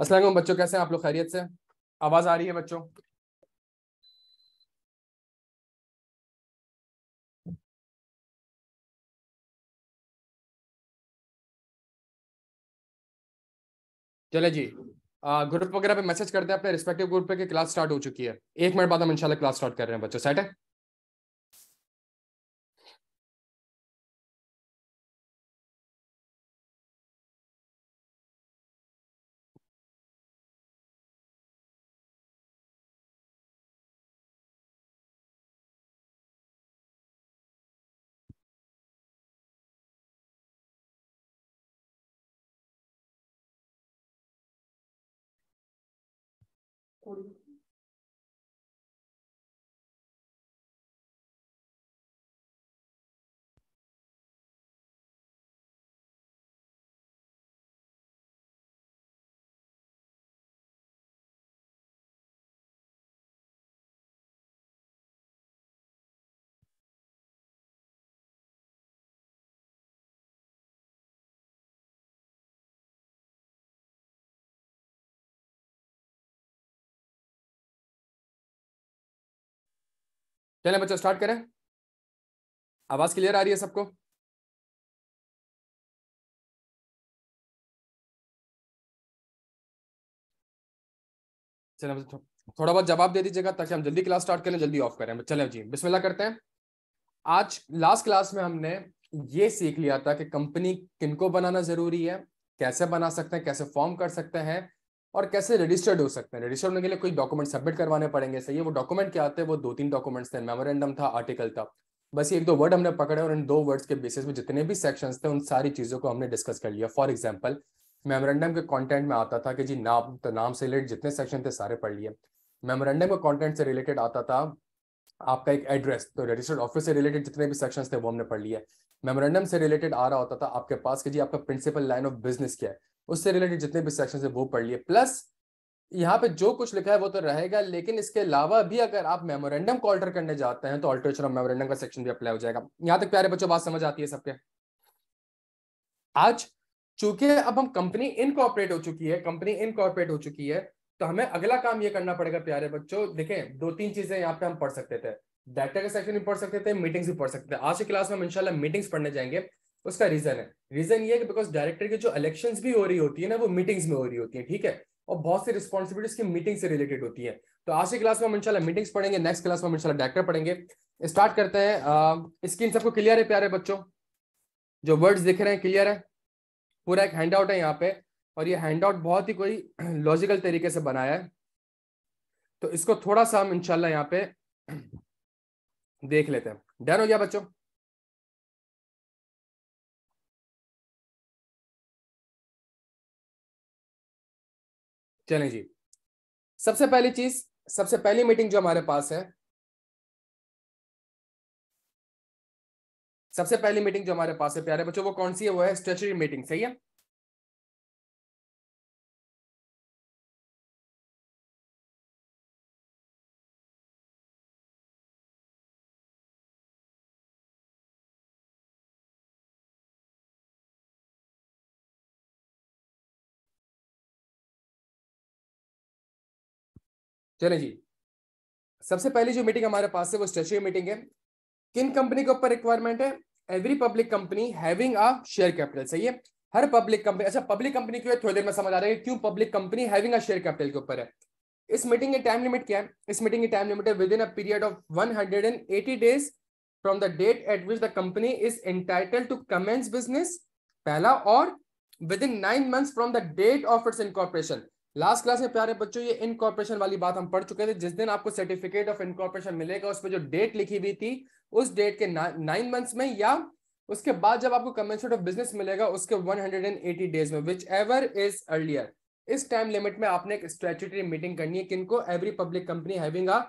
असलम बच्चों कैसे हैं आप लोग खैरियत से आवाज़ आ रही है बच्चों चले जी ग्रुप वगैरह पे मैसेज करते हैं अपने रिस्पेक्टिव ग्रुप पे कि क्लास स्टार्ट हो चुकी है एक मिनट बाद हम इंशाल्लाह क्लास स्टार्ट कर रहे हैं बच्चों सेट है recording. चले बच्चों स्टार्ट करें आवाज क्लियर आ रही है सबको चले बच्चों थोड़ा बहुत जवाब दे दीजिएगा ताकि हम जल्दी क्लास स्टार्ट करें जल्दी ऑफ करें चले जी बिस्मिल्लाह करते हैं आज लास्ट क्लास में हमने ये सीख लिया था कि कंपनी किनको बनाना जरूरी है कैसे बना सकते हैं कैसे फॉर्म कर सकते हैं और कैसे रजिस्टर्ड हो सकते हैं रजिस्टर होने के लिए कोई डॉक्यूमेंट सबमिट करवाने पड़ेंगे सही है वो डॉक्यूमेंट क्या आते हैं वो दो तीन डॉक्यूमेंट्स थे मेमोरेंडम था आर्टिकल था बस ये एक दो वर्ड हमने पकड़े और इन दो वर्ड्स के बेसिस में जितने भी सेक्शंस थे उन सारी चीज़ों को हमने डिस्कस कर लिया फॉर एग्जाम्पल मेमोरेंडम के कॉन्टेंट में आता था कि जी नाम तो नाम से रिलेटेड जितने सेक्शन थे सारे पढ़ लिए मेमोरेंडम के कॉन्टेंट से रिलेटेड आता था आपका एक एड्रेस तो रजिस्टर्ड ऑफिस से रिलेटेड जितने भी सेक्शंस थे वो हमने पढ़ लिए मेमोरेंडम से रिलेटेड आ रहा होता था आपके पास कि जी आपका प्रिंसिपल लाइन ऑफ बिजनेस क्या है उससे रिलेटेड जितने भी सेक्शन है वो पढ़ लिए प्लस यहाँ पे जो कुछ लिखा है वो तो रहेगा लेकिन इसके अलावा भी अगर आप मेमोरेंडम को ऑल्टर करने जाते हैं तो ऑल्टरेशन ऑफ मेमोरेंडम का सेक्शन भी अप्लाई हो जाएगा यहाँ तक प्यारे बच्चों बात समझ आती है सबके आज चूंकि अब हम कंपनी इनकॉपरेट हो चुकी है कंपनी इनकॉर्पोरेट हो चुकी है तो हमें अगला काम ये करना पड़ेगा प्यारे बच्चों देखें दो तीन चीजें यहाँ पे हम पढ़ सकते थे डाटा का सेक्शन भी पढ़ सकते थे मीटिंग्स भी पढ़ सकते थे आज की क्लास में हम इंशाल्लाह मीटिंग्स पढ़ने जाएंगे उसका रीजन है रीजन ये है कि बिकॉज डायरेक्टर की जो इलेक्शंस भी हो रही होती है ना वो मीटिंग्स में हो रही होती है ठीक है और बहुत सी रिस्पॉन्सिबिलिटीज की मीटिंग से रिलेटेड होती है तो आज की क्लास में हम इनशाला मीटिंग्स पढ़ेंगे नेक्स्ट क्लास में हम डायरेक्टर पढ़ेंगे स्टार्ट करते हैं स्क्रीन सबको क्लियर है प्यारे बच्चों जो वर्ड्स दिख रहे हैं क्लियर है पूरा एक हैंड आउट है यहाँ पे और ये हैंड आउट बहुत ही कोई लॉजिकल तरीके से बनाया है तो इसको थोड़ा सा हम इनशाला यहाँ पे देख लेते हैं डन हो गया बच्चों चले जी सबसे पहली चीज सबसे पहली मीटिंग जो हमारे पास है सबसे पहली मीटिंग जो हमारे पास है प्यारे बच्चों वो कौन सी है वो है स्ट्रेचरी मीटिंग सही है चले जी सबसे पहली जो मीटिंग हमारे पास है वो स्ट्रेचरी मीटिंग है किन कंपनी के ऊपर रिक्वायरमेंट है every public company having a share capital सही है हर पब्लिक कंपनी अच्छा पब्लिक कंपनी क्यों है थोड़ी देर में समझ आ रहा है क्यों public company having a share capital के ऊपर है इस मीटिंग की टाइम लिमिट क्या है इस मीटिंग की टाइम लिमिट है within a period of 180 days from the date at which the company is entitled to commence business पहला और within nine months from the date of its incorporation last class में प्यारे बच्चों ये incorporation वाली बात हम पढ़ चुके थे जिस दिन आपको सर्टिफिकेट ऑफ इनकॉर्पोरेशन मिलेगा उस पर जो डेट लिखी हुई थी उस डेट के नाइन मंथ्स में या उसके बाद जब आपको कमेंसमेंट ऑफ बिजनेस मिलेगा उसके 180 डेज में विच एवर इज अर्लियर इस टाइम लिमिट में आपने एक स्ट्रेचुटरी मीटिंग करनी है किनको every public company having a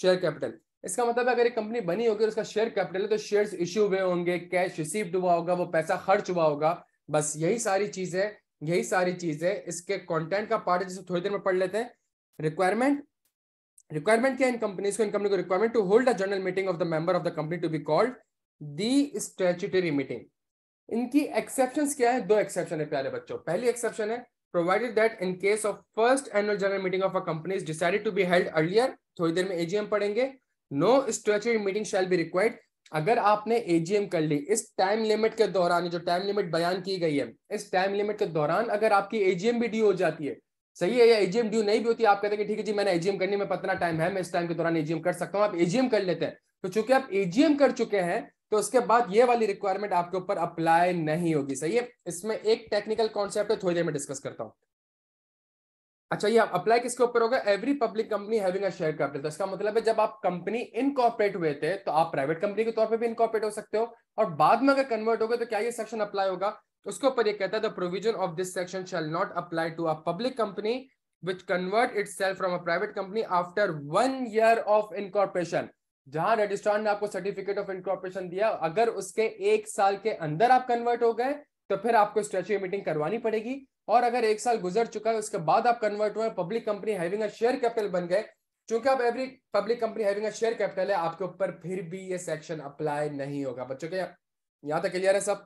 share capital इसका मतलब अगर एक कंपनी बनी होगी उसका शेयर कैपिटल है तो शेयर इश्यू हुए होंगे कैश रिसीव्ड हुआ होगा वो पैसा खर्च हुआ होगा बस यही सारी चीज है यही सारी चीज है इसके कंटेंट का पार्ट है जिसे थोड़ी देर में पढ़ लेते हैं रिक्वायरमेंट रिक्वायरमेंट क्या इन कंपनीज को इन कंपनी को requirement to hold a general meeting of the member of the company to be called the statutory meeting इनकी एक्सेप्शन क्या है दो एक्सेप्शन है प्यारे बच्चों पहली एक्सेप्शन है provided that in case of first annual general meeting of a company is decided to be held earlier थोड़ी देर में एजीएम पढ़ेंगे no statutory meeting shall be required अगर आपने एजीएम कर ली इस टाइम लिमिट के दौरान जो टाइम लिमिट बयान की गई है इस टाइम लिमिट के दौरान अगर आपकी एजीएम भी ड्यू हो जाती है सही है या एजीएम ड्यू नहीं भी होती आप कहते हैं ठीक है जी मैंने एजीएम करने में पतना टाइम है मैं इस टाइम के दौरान एजीएम कर सकता हूँ आप एजीएम कर लेते हैं तो चूंकि आप एजीएम कर चुके हैं तो उसके बाद ये वाली रिक्वायरमेंट आपके ऊपर अप्लाई नहीं होगी सही है इसमें एक टेक्निकल कॉन्सेप्ट है थोड़ी देर में डिस्कस करता हूँ अच्छा ये अप्लाई किसके ऊपर होगा every public company having a share capital तो इसका मतलब है जब आप कंपनी इनकॉपरेट हुए थे तो आप प्राइवेट कंपनी के तौर पे भी इनकॉपरेट हो सकते हो और बाद में अगर कन्वर्ट हो गए तो क्या ये सेक्शन अप्लाई होगा तो उसके ऊपर ये कहता है the provision of this section shall not apply to a public company which convert itself from a private company after one year of incorporation जहां रजिस्ट्रार ने आपको सर्टिफिकेट ऑफ इनकॉर्पोरेशन दिया अगर उसके एक साल के अंदर आप कन्वर्ट हो गए तो फिर आपको स्ट्रेचरी मीटिंग करवानी पड़ेगी और अगर एक साल गुजर चुका है उसके बाद आप कन्वर्ट हुए public company having a share capital बन गए चूंकि आप every public company having a share capital है आपके ऊपर फिर भी ये सेक्शन अप्लाई नहीं होगा बच्चों के यहाँ तक क्लियर है सब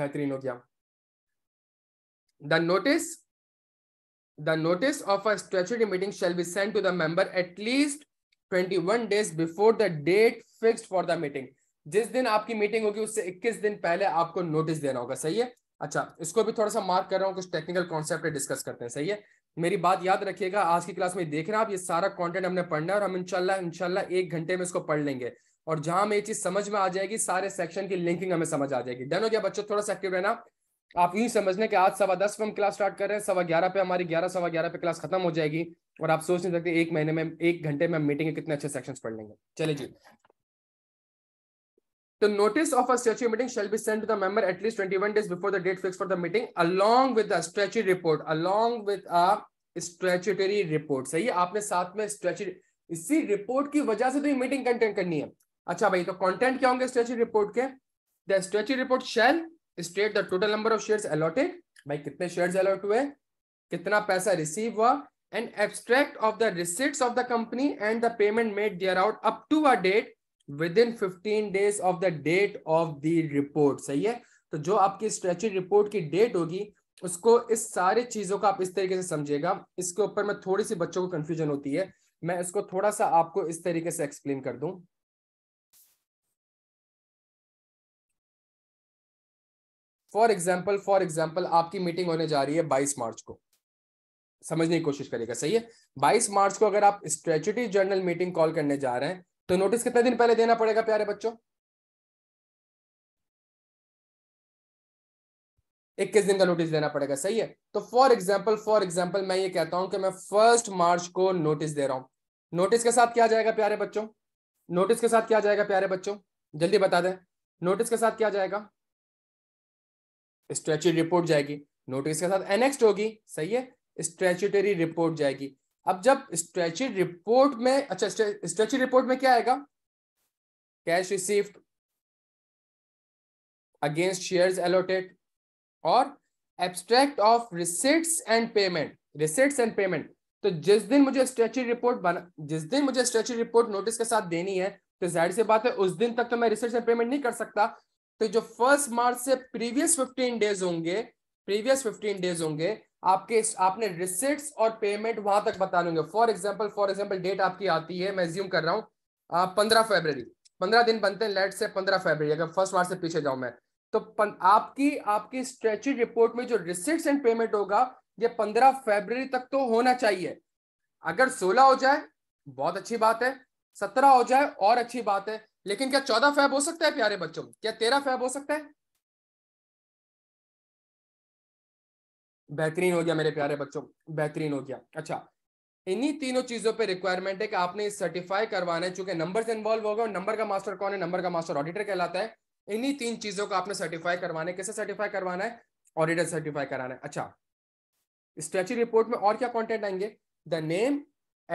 बेहतरीन हो गया the notice the notice of a statutory meeting shall be send to the member at least twenty one days before the date fixed for the meeting जिस दिन आपकी मीटिंग होगी उससे 21 दिन पहले आपको नोटिस देना होगा सही है अच्छा इसको भी थोड़ा सा मार्क कर रहा हूँ कुछ टेक्निकल कॉन्सेप्ट डिस्कस करते हैं सही है मेरी बात याद रखिएगा आज की क्लास में देख रहे हैं आप ये सारा कंटेंट हमने पढ़ना है और हम इनशाला इनशाला एक घंटे में इसको पढ़ लेंगे और जहां हमें ये चीज समझ में आ जाएगी सारे सेक्शन की लिंकिंग हमें समझ आ जाएगी डन हो गया बच्चों थोड़ा सा एक्टिव रहना आप यही समझने के आज सवा दस पे हम क्लास स्टार्ट कर रहे हैं सवा ग्यारह पे हमारी ग्यारह सवा ग्यारह पे क्लास खत्म हो जाएगी और आप सोच नहीं सकते एक महीने में एक घंटे में हम मीटिंग के कितने अच्छे सेक्शंस पढ़ लेंगे चले जी The notice of a statutory meeting shall be sent to the member at least 21 days before the date fixed for the meeting, along with a statutory report, along with a statutory report. सही है आपने साथ में statutory इसी report की वजह से तो ये मीटिंग कंटेंट करनी है अच्छा भाई तो कंटेंट क्या होंगे स्ट्रेचरी रिपोर्ट के the statutory report shall state the total number of shares allotted भाई कितने शेयर्स अलॉट हुए कितना पैसा रिसीव हुआ and abstract of the receipts of the company and the payment made there out up to a date within fifteen days of the date of the report सही है तो जो आपकी स्ट्रेचरी report की डेट होगी उसको इस सारी चीजों का आप इस तरीके से समझिएगा इसके ऊपर मैं थोड़ी सी बच्चों को कंफ्यूजन होती है मैं इसको थोड़ा सा आपको इस तरीके से एक्सप्लेन कर दूं फॉर एग्जाम्पल फॉर एग्जाम्पल आपकी मीटिंग होने जा रही है बाईस मार्च को समझने की कोशिश करेगा सही है बाईस मार्च को अगर आप स्ट्रेचुटी जर्नल मीटिंग कॉल करने जा रहे हैं तो नोटिस कितने दिन पहले देना पड़ेगा प्यारे बच्चों इक्कीस दिन का नोटिस देना पड़ेगा सही है तो फॉर एग्जाम्पल फॉर एग्जाम्पल मैं ये कहता हूं कि मैं फर्स्ट मार्च को नोटिस दे रहा हूं नोटिस के साथ क्या जाएगा प्यारे बच्चों नोटिस के साथ क्या जाएगा प्यारे बच्चों जल्दी बता दें नोटिस के साथ क्या जाएगा स्ट्रेचरी रिपोर्ट जाएगी नोटिस के साथ एनेक्स्ट होगी सही है स्ट्रेचुटरी रिपोर्ट जाएगी अब जब स्ट्रेची रिपोर्ट में अच्छा स्ट्रेची रिपोर्ट में क्या आएगा cash received against shares allotted और abstract of receipts and payment receipts and payment तो जिस दिन मुझे स्ट्रेची रिपोर्ट बना जिस दिन मुझे स्ट्रेची रिपोर्ट नोटिस के साथ देनी है तो जाहिर सी बात है उस दिन तक तो मैं रिसिट्स एंड पेमेंट नहीं कर सकता तो जो फर्स्ट मार्च से प्रीवियस फिफ्टीन डेज होंगे प्रीवियस फिफ्टीन डेज होंगे आपके आपने रिसिट्स और पेमेंट वहां तक बता लूंगे for example for example date आपकी आती है मैं ज्यूम कर रहा हूँ पंद्रह फेब्रवरी पंद्रह दिन बनते हैं लेट से पंद्रह फेब्रवरी अगर फर्स्ट मार्च से पीछे जाऊं मैं तो पन, आपकी आपकी स्ट्रेचिड रिपोर्ट में जो रिसिट्स एंड पेमेंट होगा ये पंद्रह फेब्रवरी तक तो होना चाहिए अगर सोलह हो जाए बहुत अच्छी बात है सत्रह हो जाए और अच्छी बात है लेकिन क्या चौदह फैब हो सकता है प्यारे बच्चों क्या तेरह फैब हो सकता है बेहतरीन हो गया मेरे प्यारे बच्चों बेहतरीन हो गया अच्छा इन्हीं तीनों चीजों पे रिक्वायरमेंट है कि आपने सर्टिफाई करवाना है चूंकि नंबर से इन्वॉल्व होगा और नंबर का मास्टर कौन है नंबर का मास्टर ऑडिटर कहलाता है इन्हीं तीन चीजों को आपने सर्टिफाई करवाने कैसे सर्टिफाई करवाना है ऑडिटर सर्टिफाई कराना है अच्छा स्ट्रेची रिपोर्ट में और क्या कॉन्टेंट आएंगे the name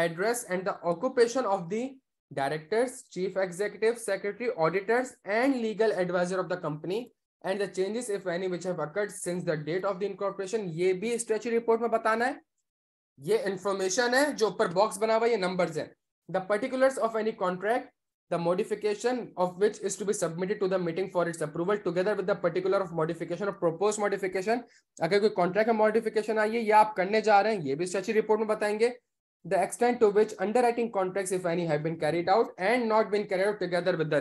address and the occupation of the directors chief executive secretary auditors and legal adviser of the company and the changes if any which है डेट ऑफ द इनकॉर्पोरेशन ये भी stretch report में बताना है ये information है जो ऊपर बॉक्स बना हुआ ये नंबर्स है the particulars of any contract the modification of which is to be submitted to the meeting for its approval together with the particular of modification और प्रोपोज मॉडिफिकेशन अगर कोई कॉन्ट्रैक्ट में मॉडिफिकेशन आई है या आप करने जा रहे हैं ये भी स्ट्रेच रिपोर्ट में बताएंगे the extend to which underwriting contract if any have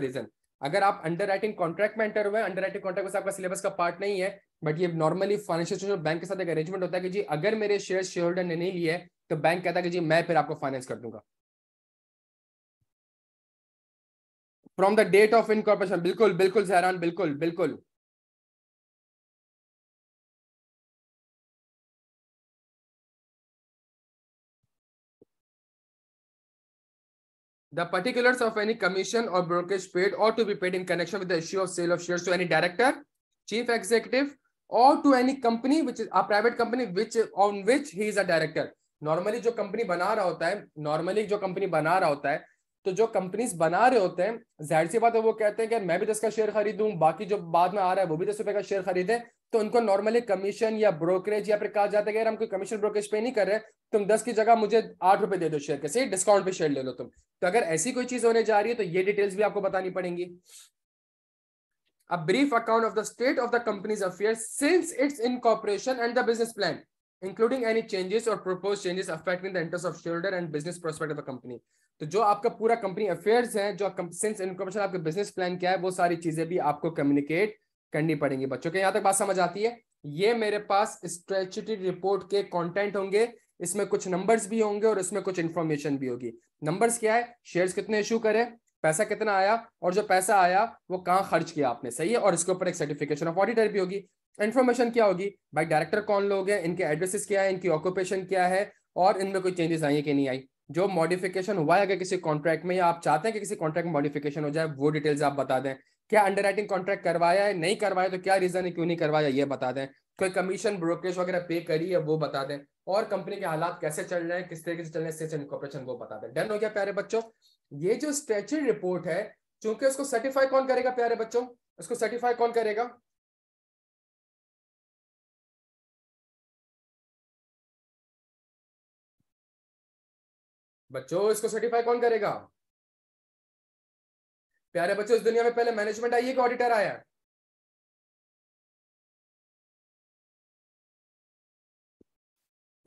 reason अगर आप अंडर राइटिंग कॉन्ट्रैक्ट में एंटर हुए अंडर राइटिंग कॉन्ट्रैक्ट में आपका सिलेबस का पार्ट नहीं है बट ये नॉर्मली फाइनेंशियल बैंक के साथ एक अरेंजमेंट होता है कि जी अगर मेरे शेयर शेयर होल्डर ने नहीं लिए तो बैंक कहता है कि जी मैं फिर आपको फाइनेंस कर दूंगा from the date of incorporation बिल्कुल बिल्कुल जहरान बिल्कुल बिल्कुल The particulars of any commission or brokerage paid or to be paid in connection with the issue of sale of shares to any director, chief executive, or to any company which is a private company which on which he is a director. normally jo company bana raha hota hai normally jo company bana raha hota hai to jo companies bana rahe hote hain zahir si baat hai wo kehte hain ki main bhi 10 ka share khareedun baaki jo baad mein aa raha hai wo bhi 10 rupaye ka share khareede तो उनको normally commission या brokerage या फिर कहा जाता है अगर हम कोई कमीशन ब्रोकरेज पे नहीं कर रहे तुम दस की जगह मुझे आठ रुपए दे दो शेयर के सही डिस्काउंट पे शेयर ले लो तुम तो अगर ऐसी कोई चीज होने जा रही है तो ये डिटेल्स भी आपको बतानी पड़ेंगी a brief account of the state of the company's affair since its in and the business plan including any changes और propose changes affecting the interest of share and business prospect of the company तो जो आपका पूरा company affairs है जो since incorporation आपके business plan क्या है वो सारी चीजें भी आपको कम्युनिकेट करनी पड़ेंगी बच्चों के यहाँ तक बात समझ आती है ये मेरे पास स्ट्रेचिटी रिपोर्ट के कॉन्टेंट होंगे इसमें कुछ नंबर्स भी होंगे और इसमें कुछ इन्फॉर्मेशन भी होगी नंबर्स क्या है शेयर्स कितने इशू करे पैसा कितना आया और जो पैसा आया वो कहाँ खर्च किया आपने सही है और इसके ऊपर एक सर्टिफिकेशन ऑफ ऑडिटर भी होगी इन्फॉर्मेशन क्या होगी भाई डायरेक्टर कौन लोग हैं इनके एड्रेसेस क्या है इनकी ऑक्यूपेशन क्या है और इनमें कोई चेंजेस आई है कि नहीं आई जो मॉडिफिकेशन हुआ है अगर किसी कॉन्ट्रैक्ट में या आप चाहते हैं कि किसी कॉन्ट्रैक्ट में मॉडिफिकेशन हो जाए वो डिटेल्स आप बता दें क्या अंडर कॉन्ट्रैक्ट करवाया है नहीं करवाया तो क्या रीजन है क्यों नहीं करवाया ये बता दें कोई कमीशन ब्रोकरेज वगैरह पे करी है वो बता दें और कंपनी के हालात कैसे चल रहे हैं किस तरीके से चल रहे हैं कॉपरेशन वो बता दें डन हो गया प्यारे बच्चों ये जो स्ट्रेचरी रिपोर्ट है चूंकि उसको सर्टिफाई कौन करेगा प्यारे बच्चों उसको सर्टिफाई कौन करेगा बच्चों इसको सर्टिफाई कौन करेगा प्यारे बच्चों इस दुनिया में पहले मैनेजमेंट आई है कि ऑडिटर आया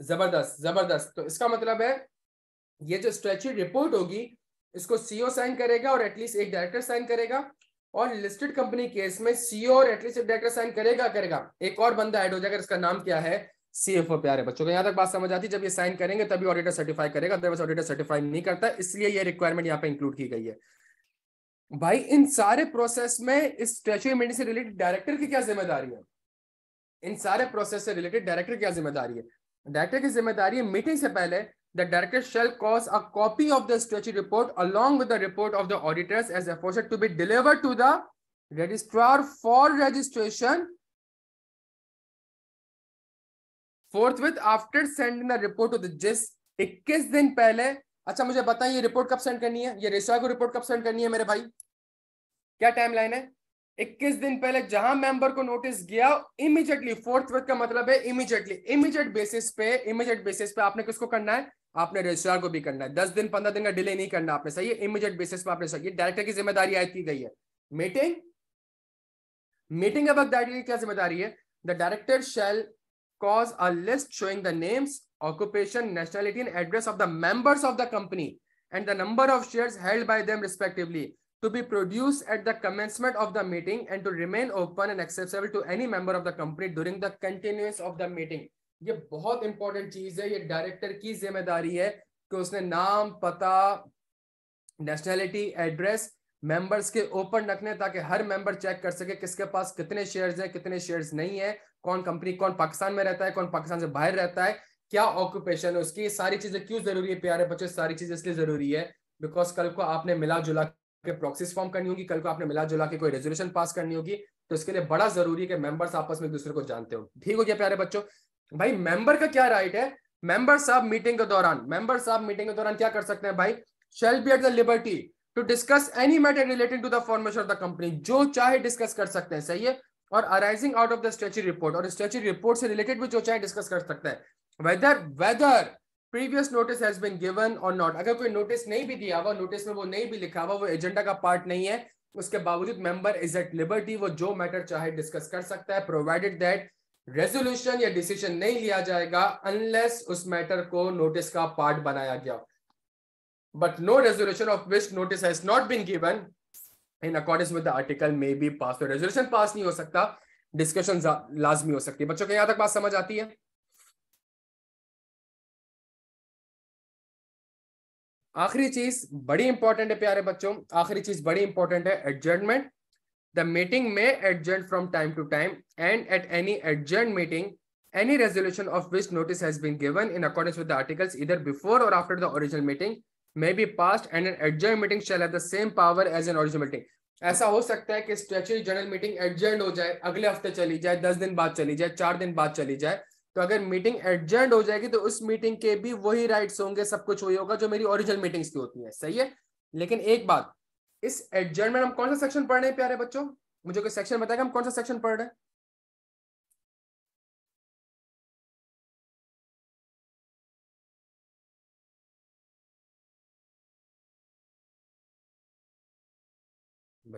जबरदस्त जबरदस्त तो इसका मतलब है ये जो स्ट्रेचरी रिपोर्ट होगी इसको सीओ साइन e करेगा और एटलीस्ट एक डायरेक्टर साइन करेगा और लिस्टेड कंपनी केस में सीओ e और एटलीस्ट एक डायरेक्टर साइन करेगा करेगा एक और बंदा ऐड हो जाएगा इसका नाम क्या है सीएफओ प्यारे बच्चों को यहां तक बात समझ आती है जब ये साइन करेंगे तभी ऑडिटर सर्टिफाई करेगा अदरवाइज ऑडिटर सर्टिफाई नहीं करता इसलिए ये रिक्वायरमेंट यहाँ पे इंक्लूड की गई है भाई इन सारे प्रोसेस में इस स्टैच्यू स्ट्रेचिंग से रिलेटेड डायरेक्टर की क्या जिम्मेदारी है इन सारे प्रोसेस से रिलेटेड डायरेक्टर क्या जिम्मेदारी है डायरेक्टर की जिम्मेदारी है मीटिंग से पहले the director shall cause a copy of the stretching report along with report of the auditors as aforesaid to be deliver to the registrar for registration forthwith after sending the report to the जिस इक्कीस दिन पहले अच्छा मुझे बताइए ये report कब send करनी है ये रेसोआ को रिपोर्ट कब सेंड करनी है मेरे भाई क्या टाइमलाइन है इक्कीस दिन पहले जहां मेंबर को नोटिस गया इमीजिएटली फोर्थ वर्थ का मतलब है इमीजिएटली इमीजिएट बेसिस पे इमीजिएट बेसिस पे आपने किसको करना है आपने रजिस्ट्रार को भी करना है दस दिन पंद्रह दिन का डिले नहीं करना आपने सही है इमीजिएट बेसिस पे आपने सही डायरेक्टर की जिम्मेदारी आती की गई है मीटिंग मीटिंग के वक्त डायरेक्टर की क्या जिम्मेदारी है the director shall cause a list showing the names occupation, nationality, and address of the members of the company and the number of shares held by them respectively to be produced at the commencement of the meeting and to remain open and accessible to any member of the company during the continuance of the meeting. ये बहुत important चीज है ये director की जिम्मेदारी है कि उसने नाम पता नेशनैलिटी एड्रेस मेंबर्स के ओपन रखने ताकि हर मेंबर चेक कर सके किसके पास कितने शेयर्स हैं कितने शेयर्स नहीं है कौन कंपनी कौन पाकिस्तान में रहता है कौन पाकिस्तान से बाहर रहता है क्या ऑक्यूपेशन है उसकी सारी चीजें क्यों जरूरी है प्यारे बच्चों सारी चीजें इसलिए जरूरी है बिकॉज कल को आपने मिला जुला के प्रोक्सिस फॉर्म करनी होगी कल को आपने मिला जुला के कोई रेजोल्यूशन पास करनी होगी तो इसके लिए बड़ा जरूरी है कि मेंबर्स आपस में एक दूसरे को जानते हो ठीक हो गया प्यारे बच्चों भाई मेंबर का क्या राइट है मेंबर साहब मीटिंग के दौरान मेंबर साहब मीटिंग के दौरान क्या कर सकते हैं भाई shall be at the liberty to discuss any matter related to the formation of the company जो चाहे डिस्कस कर सकते हैं सही है और arising out of the statutory report और स्टेचरी रिपोर्ट से रिलेटेड भी जो चाहे डिस्कस कर सकते हैं whether whether previous notice has been given or not अगर कोई notice नहीं भी दिया हुआ notice में वो नहीं भी लिखा हुआ वो एजेंडा का पार्ट नहीं है उसके बावजूद मेंबर इज एट लिबर्टी वो जो मैटर चाहे डिस्कस कर सकता है प्रोवाइडेड दैट रेजोल्यूशन या डिसीजन नहीं लिया जाएगा अनलेस उस मैटर को नोटिस का पार्ट बनाया गया but no resolution of which notice has not been given in accordance with the article may be pass तो रेजोल्यूशन पास नहीं हो सकता डिस्कशन लाजमी हो सकती है बच्चों को यहां तक बात समझ आती है आखिरी चीज बड़ी इंपॉर्टेंट है प्यारे बच्चों आखिरी चीज बड़ी इंपॉर्टेंट है adjournment the meeting may adjourn from time to time and at any adjourned meeting any resolution of which notice has been given in accordance with the articles either before or after the original meeting may be passed and an adjourned meeting shall have the same power as an original meeting ऐसा हो सकता है कि स्ट्रेचरी general meeting adjourn हो जाए अगले हफ्ते चली जाए दस दिन बाद चली जाए चार दिन बाद चली जाए तो अगर मीटिंग एडजेंड हो जाएगी तो उस मीटिंग के भी वही राइट्स होंगे सब कुछ वही होगा जो मेरी ओरिजिनल मीटिंग्स की होती है सही है लेकिन एक बात इस एडजर्नमेंट हम कौन सा सेक्शन पढ़ रहे हैं प्यारे बच्चों मुझे कोई सेक्शन बताएगा हम कौन सा सेक्शन पढ़ रहे हैं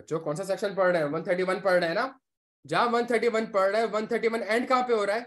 बच्चों कौन सा सेक्शन पढ़ रहे हैं 131 पढ़ रहे हैं ना जहां 131 पढ़ रहे हैं 131 एंड कहां पे हो रहा है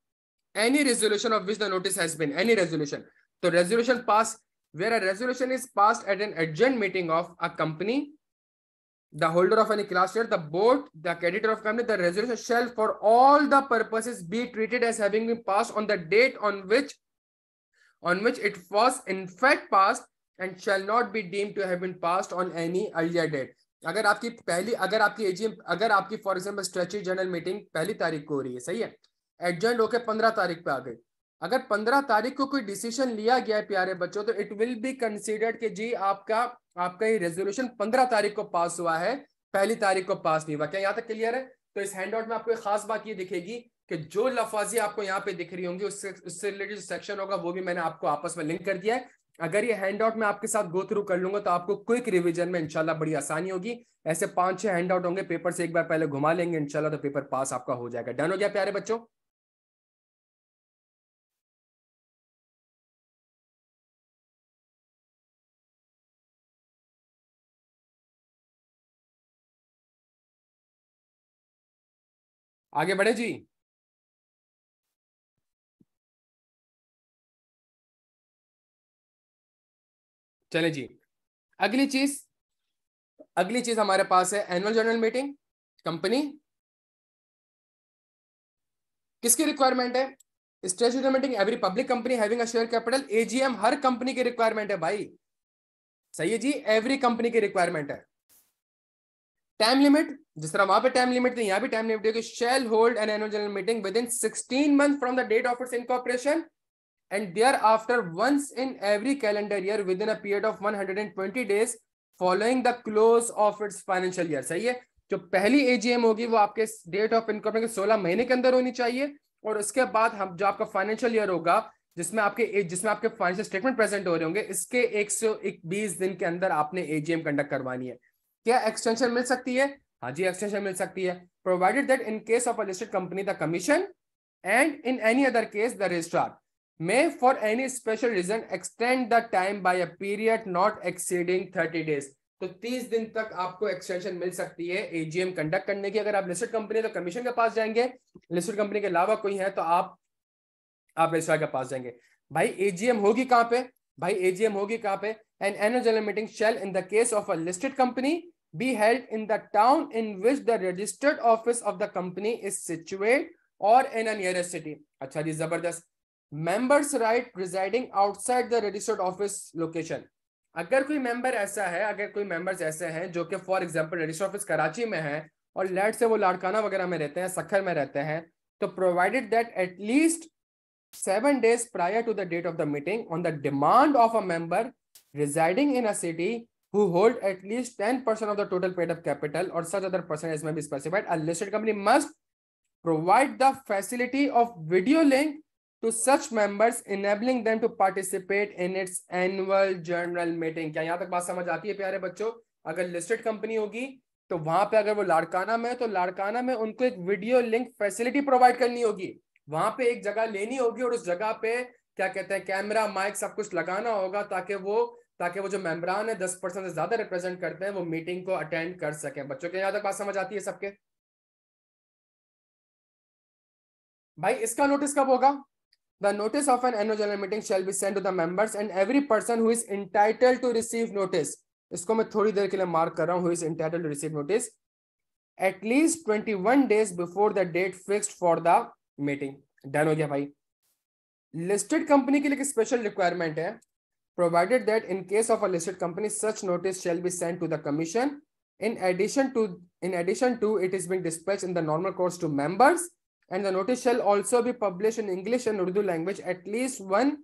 any resolution of which the notice has been, any resolution. So resolution passed, where a resolution is passed at an adjourned meeting of a company, the holder of any class share, the board, the creditor of company, the resolution shall for all the purposes be treated as having been passed on the date on which on which it was in fact passed and shall not be deemed to have been passed on any earlier date. अगर आपकी पहली अगर आपकी AGM अगर आपकी for example statutory general meeting पहली तारीख को हो रही है सही है एडजॉइंट होकर पंद्रह तारीख पे आ गई अगर पंद्रह तारीख को कोई डिसीजन लिया गया है प्यारे बच्चों तो इट विल बी कंसिडर्ड कि जी आपका आपका ये रेजोल्यूशन पंद्रह तारीख को पास हुआ है पहली तारीख को पास नहीं हुआ क्या यहाँ तक क्लियर है तो इस हैंड में आपको एक खास बात ये दिखेगी कि जो लफाजी आपको यहाँ पे दिख रही होंगी उससे उससे रिलेटेड सेक्शन होगा वो भी मैंने आपको आपस में लिंक कर दिया है अगर ये हैंड आउट मैं आपके साथ गो थ्रू कर लूंगा तो आपको क्विक रिवीजन में इंशाल्लाह बड़ी आसानी होगी ऐसे पांच छह हैंड आउट होंगे पेपर से एक बार पहले घुमा लेंगे इंशाल्लाह तो पेपर पास आपका हो जाएगा डन हो गया प्यारे बच्चों आगे बढ़े जी चले जी अगली चीज अगली चीज हमारे पास है एनुअल जनरल मीटिंग कंपनी किसकी रिक्वायरमेंट है statutory meeting every public company having a share capital AGM हर कंपनी की रिक्वायरमेंट है भाई सही है जी एवरी कंपनी की रिक्वायरमेंट है टाइम लिमिट जिस तरह वहां पे टाइम लिमिट थी यहाँ भी टाइम लिमिट है shall hold an annual general meeting within sixteen month from the date of its incorporation and incorporation and thereafter once in every calendar year within a period of 120 days following the close of its financial year सही है जो पहली AGM होगी वो आपके date of income के 16 महीने के अंदर होनी चाहिए और उसके बाद हम जो आपका फाइनेंशियल ईयर होगा जिसमें आपके जिसमें आपके फाइनेंशियल स्टेटमेंट प्रेजेंट हो रहे होंगे इसके एक सौ बीस दिन के अंदर आपने एजीएम कंडक्ट करवानी है क्या एक्सटेंशन मिल सकती है हाँ जी एक्सटेंशन मिल सकती है provided that in case of listed company the commission and in any other case the registrar may for any special reason extend the time by a period not exceeding thirty days तो तीस दिन तक आपको extension मिल सकती है AGM conduct करने की अगर आप लिस्टेड कंपनी तो कमीशन के पास जाएंगे लिस्टेड कंपनी के अलावा कोई है तो आप आप रजिस्ट्रार के पास जाएंगे भाई एजीएम होगी कहाँ पे भाई एजीएम होगी कहाँ पे an annual general meeting shall, in the case of a listed company, be held in the town in which the registered office of the company is situated or in a nearest city. acha ji zabardast members right residing outside the registered office location. अगर कोई member ऐसा है अगर कोई members ऐसे हैं जो कि for example registered office Karachi में है और लेट से वो लाड़काना वगैरह में रहते हैं सखर में रहते हैं तो provided that at least seven days prior to the date of the meeting on the demand of a member residing in a city who hold at least 10% of the total paid up capital or such other person as may be specified, a listed company must provide the facility of video link to such members enabling them to participate in its annual general meeting क्या यहाँ तक बात समझ आती है प्यारे बच्चों अगर listed company होगी तो वहां पे अगर वो लाड़काना में तो लाड़काना में उनको एक वीडियो लिंक फैसिलिटी प्रोवाइड करनी होगी वहां पे एक जगह लेनी होगी और उस जगह पे क्या कहते हैं कैमरा माइक सब कुछ लगाना होगा ताकि वो ताकि वो जो मेम्बरान है दस परसेंट से ज्यादा रिप्रेजेंट करते हैं वो मीटिंग को अटेंड कर सकें बच्चों के यहाँ तक बात समझ आती है सबके भाई इसका नोटिस कब होगा the notice of an annual general meeting shall be send to the members and every person who is entitle to receive notice इसको मैं थोड़ी देर के लिए मार्क कर रहा हूँ who is entitle to receive notice at least twenty one days before the date fixed for the meeting done हो गया भाई लिस्टेड कंपनी के लिए स्पेशल रिक्वायरमेंट है provided that in case of a listed company, such notice shall be sent to the commission. In addition to, in addition to, it is being dispatched in the normal course to members, and the notice shall also be published in English and Urdu language at least one,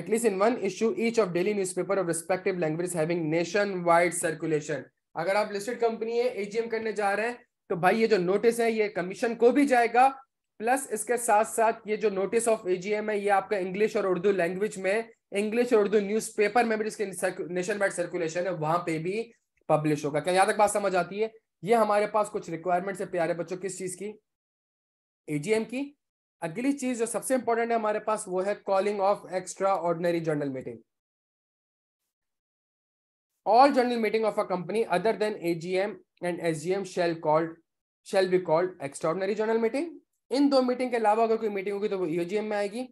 at least in one issue each of daily newspaper of respective languages having nationwide circulation. agar aap listed company hai agm karne ja rahe hain to bhai ye jo notice hai ye commission ko bhi jayega plus इसके साथ साथ ये जो notice of AGM है ये आपका English और Urdu language में इंग्लिश और उर्दू न्यूज पेपर में भी नेशन वाइड सर्कुलेशन है वहां पे भी पब्लिश होगा क्या यहां तक बात समझ आती है ये हमारे पास कुछ रिक्वायरमेंट्स है प्यारे बच्चों किस चीज की एजीएम की अगली चीज जो सबसे इंपॉर्टेंट है हमारे पास वो है calling of extraordinary general meeting all all meeting of a company other than AGM and SGM shall called shall be called extraordinary general meeting इन दो मीटिंग के अलावा अगर कोई मीटिंग होगी तो वो एजीएम में आएगी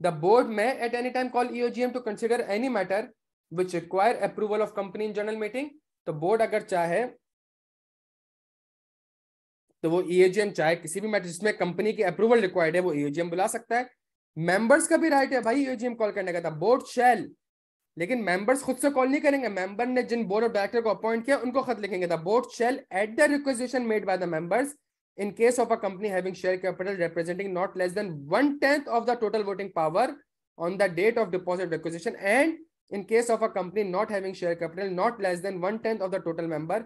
The board may at any time call EOGM to consider any matter which require approval of company in general meeting. तो board अगर चाहे तो वो EOGM चाहे किसी भी मैटर जिसमें कंपनी की अप्रूवल रिक्वायर्ड है वो EOGM बुला सकता है मेंबर्स का भी राइट है भाई यूजीएम e कॉल करने का था बोर्ड शेल लेकिन मेंबर्स खुद से कॉल नहीं करेंगे मेंबर ने जिन बोर्ड ऑफ डायरेक्टर को अपॉइंट किया उनको खत लिखेंगे the board shall at the requisition made by the members in case of a company having share capital representing not less than one tenth of the total voting power on the date of deposit requisition, and in case of a company not having share capital not less than one tenth of the total member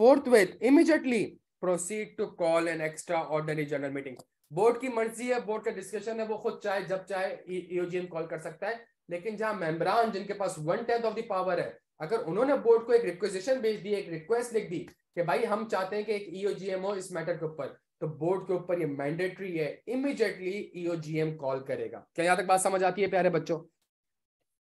forthwith immediately proceed to call an extraordinary general meeting board की मर्जी है board का discussion है वो खुद चाहे जब चाहे ईओजीएम कॉल कर सकता है लेकिन जहां मेंबरान जिनके पास one tenth of the power है अगर उन्होंने बोर्ड को एक रिक्वेजिशन भेज दी एक रिक्वेस्ट लिख दी कि भाई हम चाहते हैं कि एक ईओजीएम e हो इस मैटर के ऊपर तो बोर्ड के ऊपर ये मैंडेटरी है इमिजिएटली ईओजीएम कॉल करेगा क्या यहां तक बात समझ आती है प्यारे बच्चों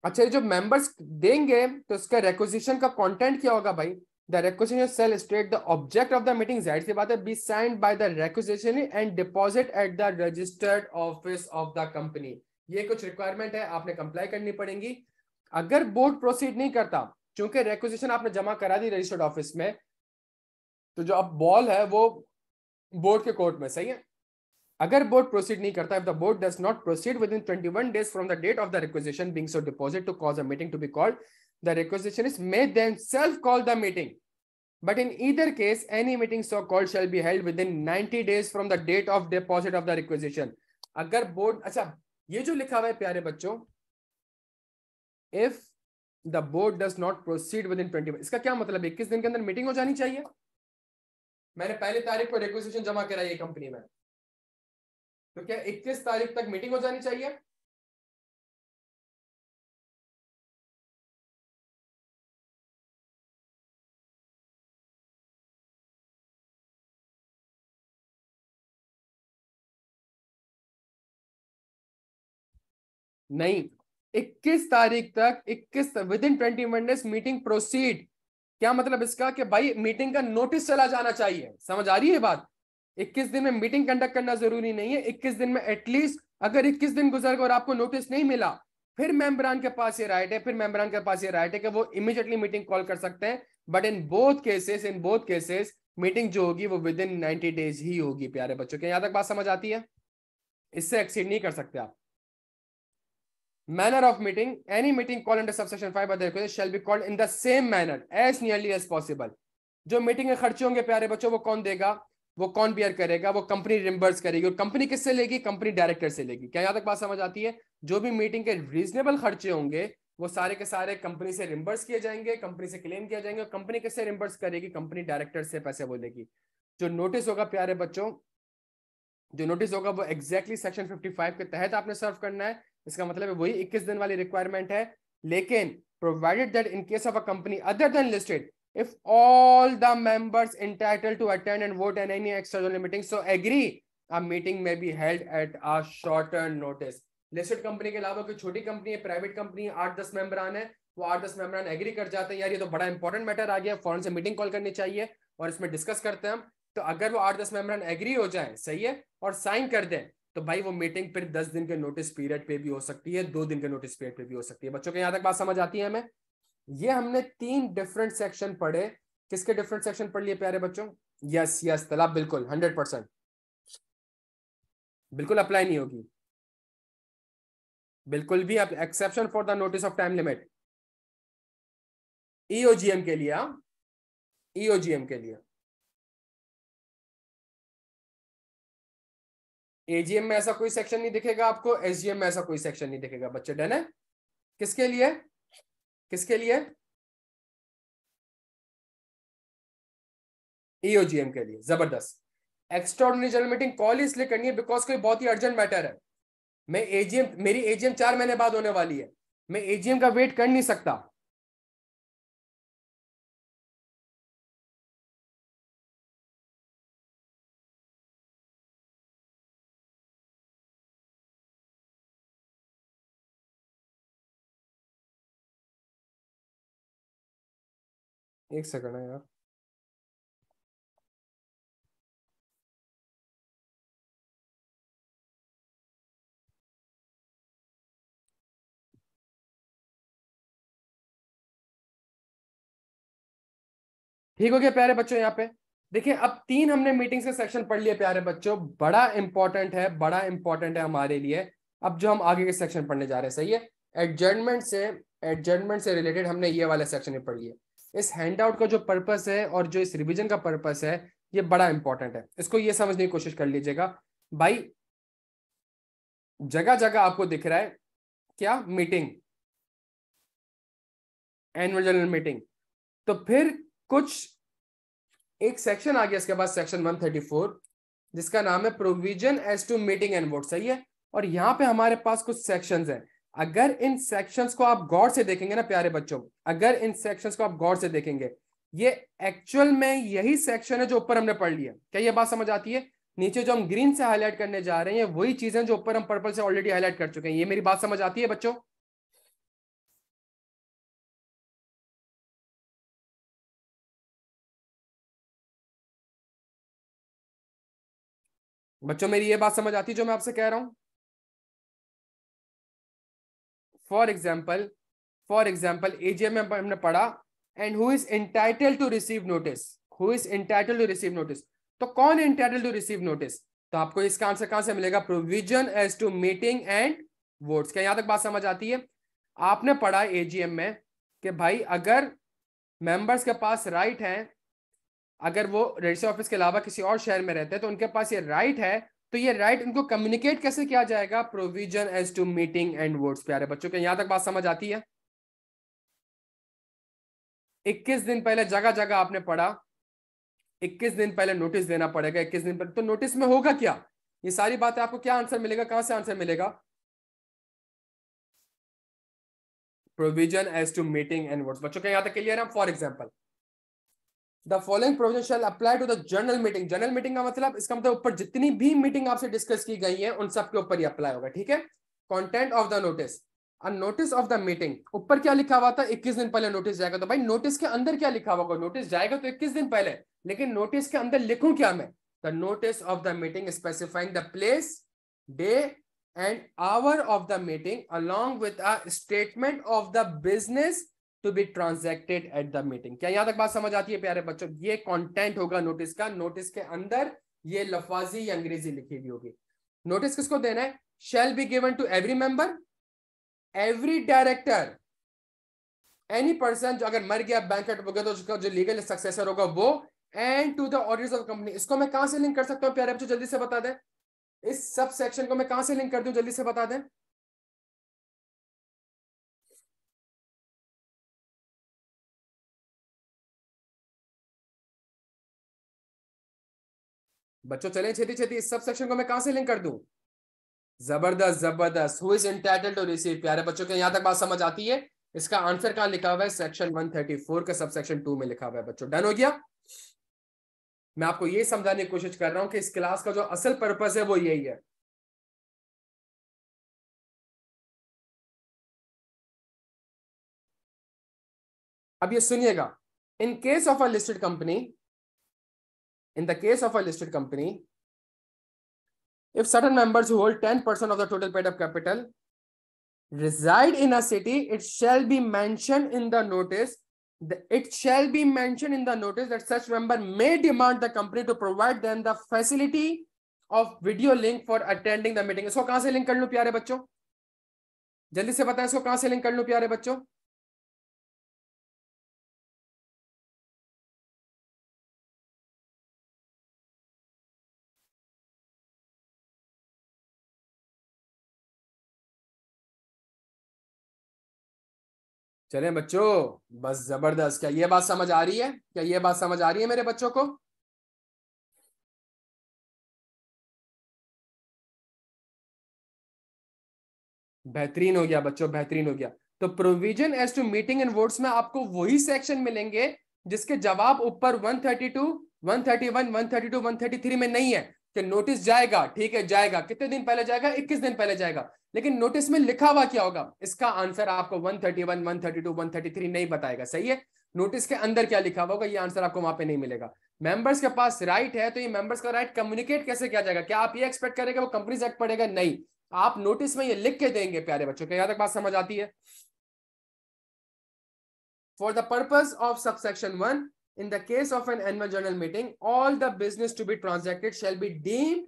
अच्छा ये जो मेंबर्स देंगे तो इसका रेक्विजिशन का कंटेंट क्या होगा भाई the requisition shall state the object of the meeting जाहिर सी बात है be signed by the requisition and deposit at the registered office of the company ये कुछ रिक्वायरमेंट है आपने कंप्लाई करनी पड़ेगी अगर बोर्ड प्रोसीड नहीं करता क्योंकि रेक्विजिशन आपने जमा करा दी रजिस्टर्ड ऑफिस में तो जो अब बॉल है वो बोर्ड के कोर्ट में सही है अगर बोर्ड प्रोसीड नहीं करता if the board does not proceed within twenty one days from the date of the requisition being so deposit to cause a meeting to be called the is may then self call the meeting but in either case any meeting so called shall be held within ninety days from the date of deposit of the requisition. अगर board अच्छा ये जो लिखा हुआ है प्यारे बच्चों if the board does not proceed within twenty इसका क्या मतलब इक्कीस दिन के अंदर मीटिंग हो जानी चाहिए मैंने पहली तारीख को रिक्वेस्टेशन जमा कराई है कंपनी में तो क्या इक्कीस तारीख तक मीटिंग हो जानी चाहिए नहीं 21 तारीख तक 21 within 20 minutes meeting proceed क्या मतलब इसका कि भाई मीटिंग का नोटिस चला जाना चाहिए समझ आ रही है बात 21 दिन में मीटिंग कंडक्ट करना जरूरी नहीं है 21 दिन में एटलीस्ट अगर 21 दिन गुजर गए और आपको नोटिस नहीं मिला फिर मेम्बरान के पास ये राइट है फिर मेम्बरान के पास ये राइट है कि वो इमीजिएटली मीटिंग कॉल कर सकते हैं but in both cases in both cases meeting जो होगी वो विद इन नाइनटी डेज ही होगी प्यारे बच्चों के यहां तक बात समझ आती है इससे एक्सीड नहीं कर सकते आप manner of meeting any meeting called under subsection 5 by the request shall be called in the same manner as nearly as possible जो मीटिंग के खर्चे होंगे प्यारे बच्चों वो कौन देगा वो कौन बियर करेगा वो कंपनी रिम्बर्स करेगी और कंपनी किससे लेगी कंपनी डायरेक्टर से लेगी क्या यहाँ तक बात समझ आती है जो भी मीटिंग के रीजनेबल खर्चे होंगे वो सारे के सारे कंपनी से रिम्बर्स किए जाएंगे कंपनी से क्लेम किया जाएंगे और कंपनी किससे रिम्बर्स करेगी कंपनी डायरेक्टर से पैसे बोलेगी जो नोटिस होगा प्यारे बच्चों जो नोटिस होगा वो एग्जैक्टली सेक्शन 55 के तहत आपने सर्व करना है इसका मतलब है वही इक्कीस दिन वाली रिक्वायरमेंट है लेकिन provided that in case of a company other than listed if all the members entitled to attend and vote in any extraordinary meeting so agree a meeting may be held at a shorter notice listed company के अलावा कोई छोटी company है private company आठ दस मेंबरान आने वो आठ दस मेंबरान एग्री कर जाते हैं यार ये तो बड़ा इंपॉर्टेंट मैटर आ गया फॉरन से मीटिंग कॉल करनी चाहिए और इसमें डिस्कस करते हैं हम तो अगर वो आठ दस मेंबरान एग्री हो जाए सही है और साइन कर दें तो भाई वो मीटिंग फिर दस दिन के नोटिस पीरियड पे भी हो सकती है दो दिन के नोटिस पीरियड पे भी हो सकती है बच्चों के यहाँ तक बात समझ आती है हमें ये हमने तीन डिफरेंट सेक्शन पढ़े किसके डिफरेंट सेक्शन पढ़ लिए प्यारे बच्चों यस यस तला बिल्कुल हंड्रेड परसेंट बिल्कुल अप्लाई नहीं होगी बिल्कुल भी exception for the notice of time limit EOGM के लिए ईओजीएम हाँ। e के लिए एजीएम में ऐसा कोई सेक्शन नहीं दिखेगा आपको एसजीएम में ऐसा कोई सेक्शन नहीं दिखेगा बच्चे डन है किसके लिए किसके लिए ईओजीएम के लिए जबरदस्त एक्स्ट्रॉर्डनरी जनरल मीटिंग कॉल इसलिए करनी है बिकॉज कोई बहुत ही अर्जेंट मैटर है मैं एजीएम मेरी एजीएम चार महीने बाद होने वाली है मैं एजीएम का वेट कर नहीं सकता एक सेकंड है यार ठीक हो गया प्यारे बच्चों यहाँ पे देखिए अब तीन हमने मीटिंग्स के सेक्शन पढ़ लिए प्यारे बच्चों बड़ा इंपॉर्टेंट है बड़ा इंपॉर्टेंट है हमारे लिए अब जो हम आगे के सेक्शन पढ़ने जा रहे हैं सही है एडजमेंट से एडजर्नमेंट से रिलेटेड हमने ये वाले सेक्शन में पढ़ लिया इस हैंड आउट का जो पर्पस है और जो इस रिविजन का पर्पस है ये बड़ा इंपॉर्टेंट है इसको ये समझने की कोशिश कर लीजिएगा भाई जगह जगह आपको दिख रहा है क्या मीटिंग एनुअल जनरल मीटिंग तो फिर कुछ एक सेक्शन आ गया इसके बाद सेक्शन 134 जिसका नाम है provision as to meeting and vote सही है और यहाँ पे हमारे पास कुछ सेक्शंस हैं अगर इन सेक्शंस को आप गौर से देखेंगे ना प्यारे बच्चों अगर इन सेक्शंस को आप गौर से देखेंगे ये एक्चुअल में यही सेक्शन है जो ऊपर हमने पढ़ लिया क्या ये बात समझ आती है नीचे जो हम ग्रीन से हाईलाइट करने जा रहे हैं वही चीजें जो ऊपर हम पर्पल से ऑलरेडी हाईलाइट कर चुके हैं ये मेरी बात समझ आती है बच्चों बच्चों मेरी ये बात समझ आती है जो मैं आपसे कह रहा हूं for example for example AGM में हमने पढ़ा and who is entitle to receive notice who is entitle to receive notice तो कौन इंटाइटल टू रिसीव नोटिस तो आपको इसका आंसर कहां से मिलेगा provision as to meeting and votes क्या यहां तक बात समझ आती है आपने पढ़ा एजीएम में कि भाई अगर मेंबर्स के पास राइट है अगर वो रजिस्टर ऑफिस के अलावा किसी और शहर में रहते हैं तो उनके पास ये राइट है तो ये राइट right, इनको कम्युनिकेट कैसे किया जाएगा provision as to meeting and votes प्यारे बच्चों के यहां तक बात समझ आती है 21 दिन पहले जगह जगह आपने पढ़ा 21 दिन पहले नोटिस देना पड़ेगा 21 दिन पहले तो नोटिस में होगा क्या ये सारी बातें आपको क्या आंसर मिलेगा कहां से आंसर मिलेगा provision as to meeting and words बच्चों के यहां तक क्लियर है for example following provision shall apply to the general meeting general meeting का मतलब इसका मतलब ऊपर जितनी भी मीटिंग आपसे डिस्कस की गई है उन सब ऊपर ही अप्लाई होगा ठीक है content of the notice notice of the meeting ऊपर क्या लिखा हुआ था 21 दिन पहले नोटिस जाएगा तो भाई नोटिस के अंदर क्या लिखा हुआ नोटिस जाएगा तो 21 दिन पहले लेकिन नोटिस के अंदर लिखूं क्या मैं the notice of the meeting specifying the place day and hour of the meeting along with a statement of the to be transacted at the मीटिंग क्या यहां तक बात समझ आती है प्यारे बच्चों ये कॉन्टेंट होगा नोटिस का नोटिस के अंदर ये लफाजी या अंग्रेजी लिखी हुई होगी नोटिस किसको देना है shall be given to every member every director any person जो अगर मर गया बैंक वगैरह तो उसका जो लीगल सक्सेसर होगा वो and to the auditors of company इसको मैं कहां से लिंक कर सकता हूं प्यारे बच्चों जल्दी से बता दें इस सब सेक्शन को मैं कहां से लिंक कर दूं जल्दी से बता दें बच्चों चले छेती छेती इस सब सेक्शन को मैं कहां से लिंक कर दू जबरदस्त जबरदस्त who is entitle to receive प्यारे बच्चों के यहां तक बात समझ आती है इसका आंसर कहां लिखा हुआ है सेक्शन 134 का सब सेक्शन टू में लिखा हुआ है बच्चों डन हो गया मैं आपको ये समझाने की कोशिश कर रहा हूं कि इस क्लास का जो असल पर्पज है वो यही है अब ये सुनिएगा in case of a listed company In the case of a listed company, if certain members who hold 10% of the total paid up capital reside in a city, it shall be mentioned in the notice. It shall be mentioned in the notice that such member may demand the company to provide them the facility of video link for attending the meeting. So, कहां से link कर लूं प्यारे बच्चों जल्दी से बताएं इसको कहां से लिंक कर लूं प्यारे बच्चों चले बच्चों बस जबरदस्त क्या ये बात समझ आ रही है क्या ये बात समझ आ रही है मेरे बच्चों को बेहतरीन हो गया बच्चों बेहतरीन हो गया तो provision as to meeting and votes में आपको वही सेक्शन मिलेंगे जिसके जवाब ऊपर 132, 131, 132, 133 में नहीं है कि नोटिस जाएगा ठीक है जाएगा कितने दिन पहले जाएगा 21 दिन पहले जाएगा लेकिन नोटिस में लिखा हुआ क्या होगा इसका आंसर आपको 131, 132, 133 नहीं बताएगा सही है नोटिस के अंदर क्या लिखा हुआ होगा ये आंसर आपको वहां पे नहीं मिलेगा मेंबर्स के पास राइट है तो ये मेंबर्स का राइट कम्युनिकेट कैसे किया जाएगा क्या आप ये एक्सपेक्ट करेंगे वो कंपनीज एक्ट पड़ेगा नहीं आप नोटिस में ये लिख के देंगे प्यारे बच्चों क्या तक बात समझ आती है for the purpose of subsection one in the case of an annual general meeting all the business to be transacted shall be deem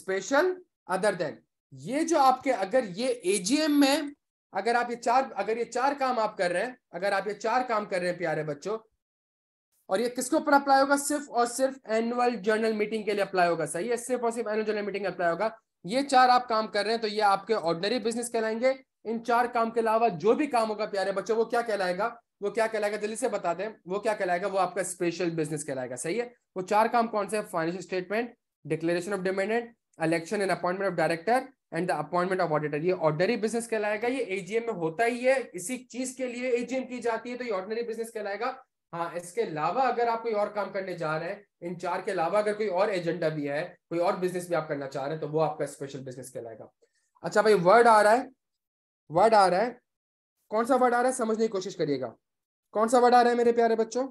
special other than ये जो आपके अगर ये एजीएम में अगर आप ये चार अगर ये चार काम आप कर रहे हैं अगर आप ये चार काम कर रहे हैं प्यारे बच्चों और ये किसके ऊपर अप्लाई होगा सिर्फ और सिर्फ एनुअल जर्नल मीटिंग के लिए अप्लाई होगा सही है सिर्फ और सिर्फ एनुअल जर्नल मीटिंग अप्लाई होगा ये चार आप काम कर रहे हैं तो ये आपके ऑर्डनरी बिजनेस कहलाएंगे इन चार काम के अलावा जो भी काम होगा प्यारे बच्चों वो क्या कहलाएगा वो क्या कहलाएगा जल्दी से बता दें वो क्या कहलाएगा वो आपका स्पेशल बिजनेस कहलाएगा सही है वो चार काम कौन से financial statement declaration of dividend election and appointment of director and the appointment of auditor ये ऑर्डनरी बिजनेस कहलाएगा ये एजीएम में होता ही है इसी चीज के लिए एजीएम की जाती है तो ये ऑर्डनरी बिजनेस कहलाएगा हाँ इसके अलावा अगर आप कोई और काम करने जा रहे हैं इन चार के अलावा अगर कोई और एजेंडा भी है कोई और बिजनेस भी आप करना चाह रहे हैं तो वो आपका स्पेशल बिजनेस कहलाएगा अच्छा भाई वर्ड आ रहा है वर्ड आ रहा है कौन सा वर्ड आ रहा है समझने की कोशिश करिएगा कौन सा वर्ड आ रहा है मेरे प्यारे बच्चों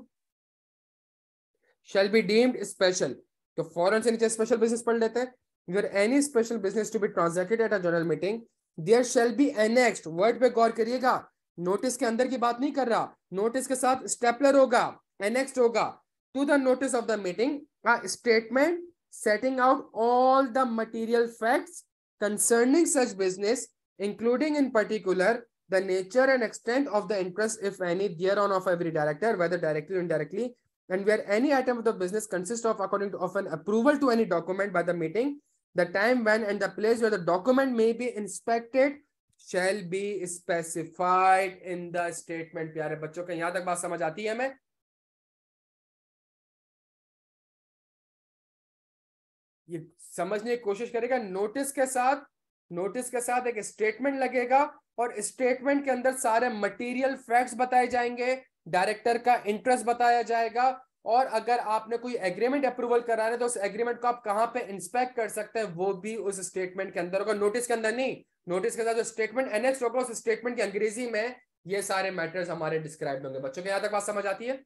शेल बी डीम्ड स्पेशल तो फॉरन से नीचे स्पेशल बिजनेस पढ़ लेते हैं where any special business to be transacted at a general meeting there shall be annexed. Word by गौर करिएगा notice के अंदर की बात नहीं कर रहा Notice के साथ स्टेपलर होगा एनेक्स्ट होगा to the notice of the meeting setting out all the material facts concerning such business, including in particular the nature and extent of the interest, if any, thereon of every director, whether directly or indirectly, and where any item of the business consists of according to of an approval to any document by the meeting the time when and the place where the document may be inspected shall be specified in the statement pyare bachcho ka yahan tak baat samajh aati hai main ye samajhne ki koshish karega notice ke sath notice के साथ एक statement लगेगा और statement के अंदर सारे material facts बताए जाएंगे डायरेक्टर का इंटरेस्ट बताया जाएगा और अगर आपने कोई एग्रीमेंट अप्रूवल कराना है तो उस एग्रीमेंट को आप कहां पे इंस्पेक्ट कर सकते हैं वो भी उस स्टेटमेंट के अंदर होगा नोटिस के अंदर नहीं नोटिस के अंदर जो स्टेटमेंट एनेक्स होगा उस स्टेटमेंट की अंग्रेजी में ये सारे मैटर्स हमारे डिस्क्राइब होंगे बच्चों के यहाँ तक बात समझ आती है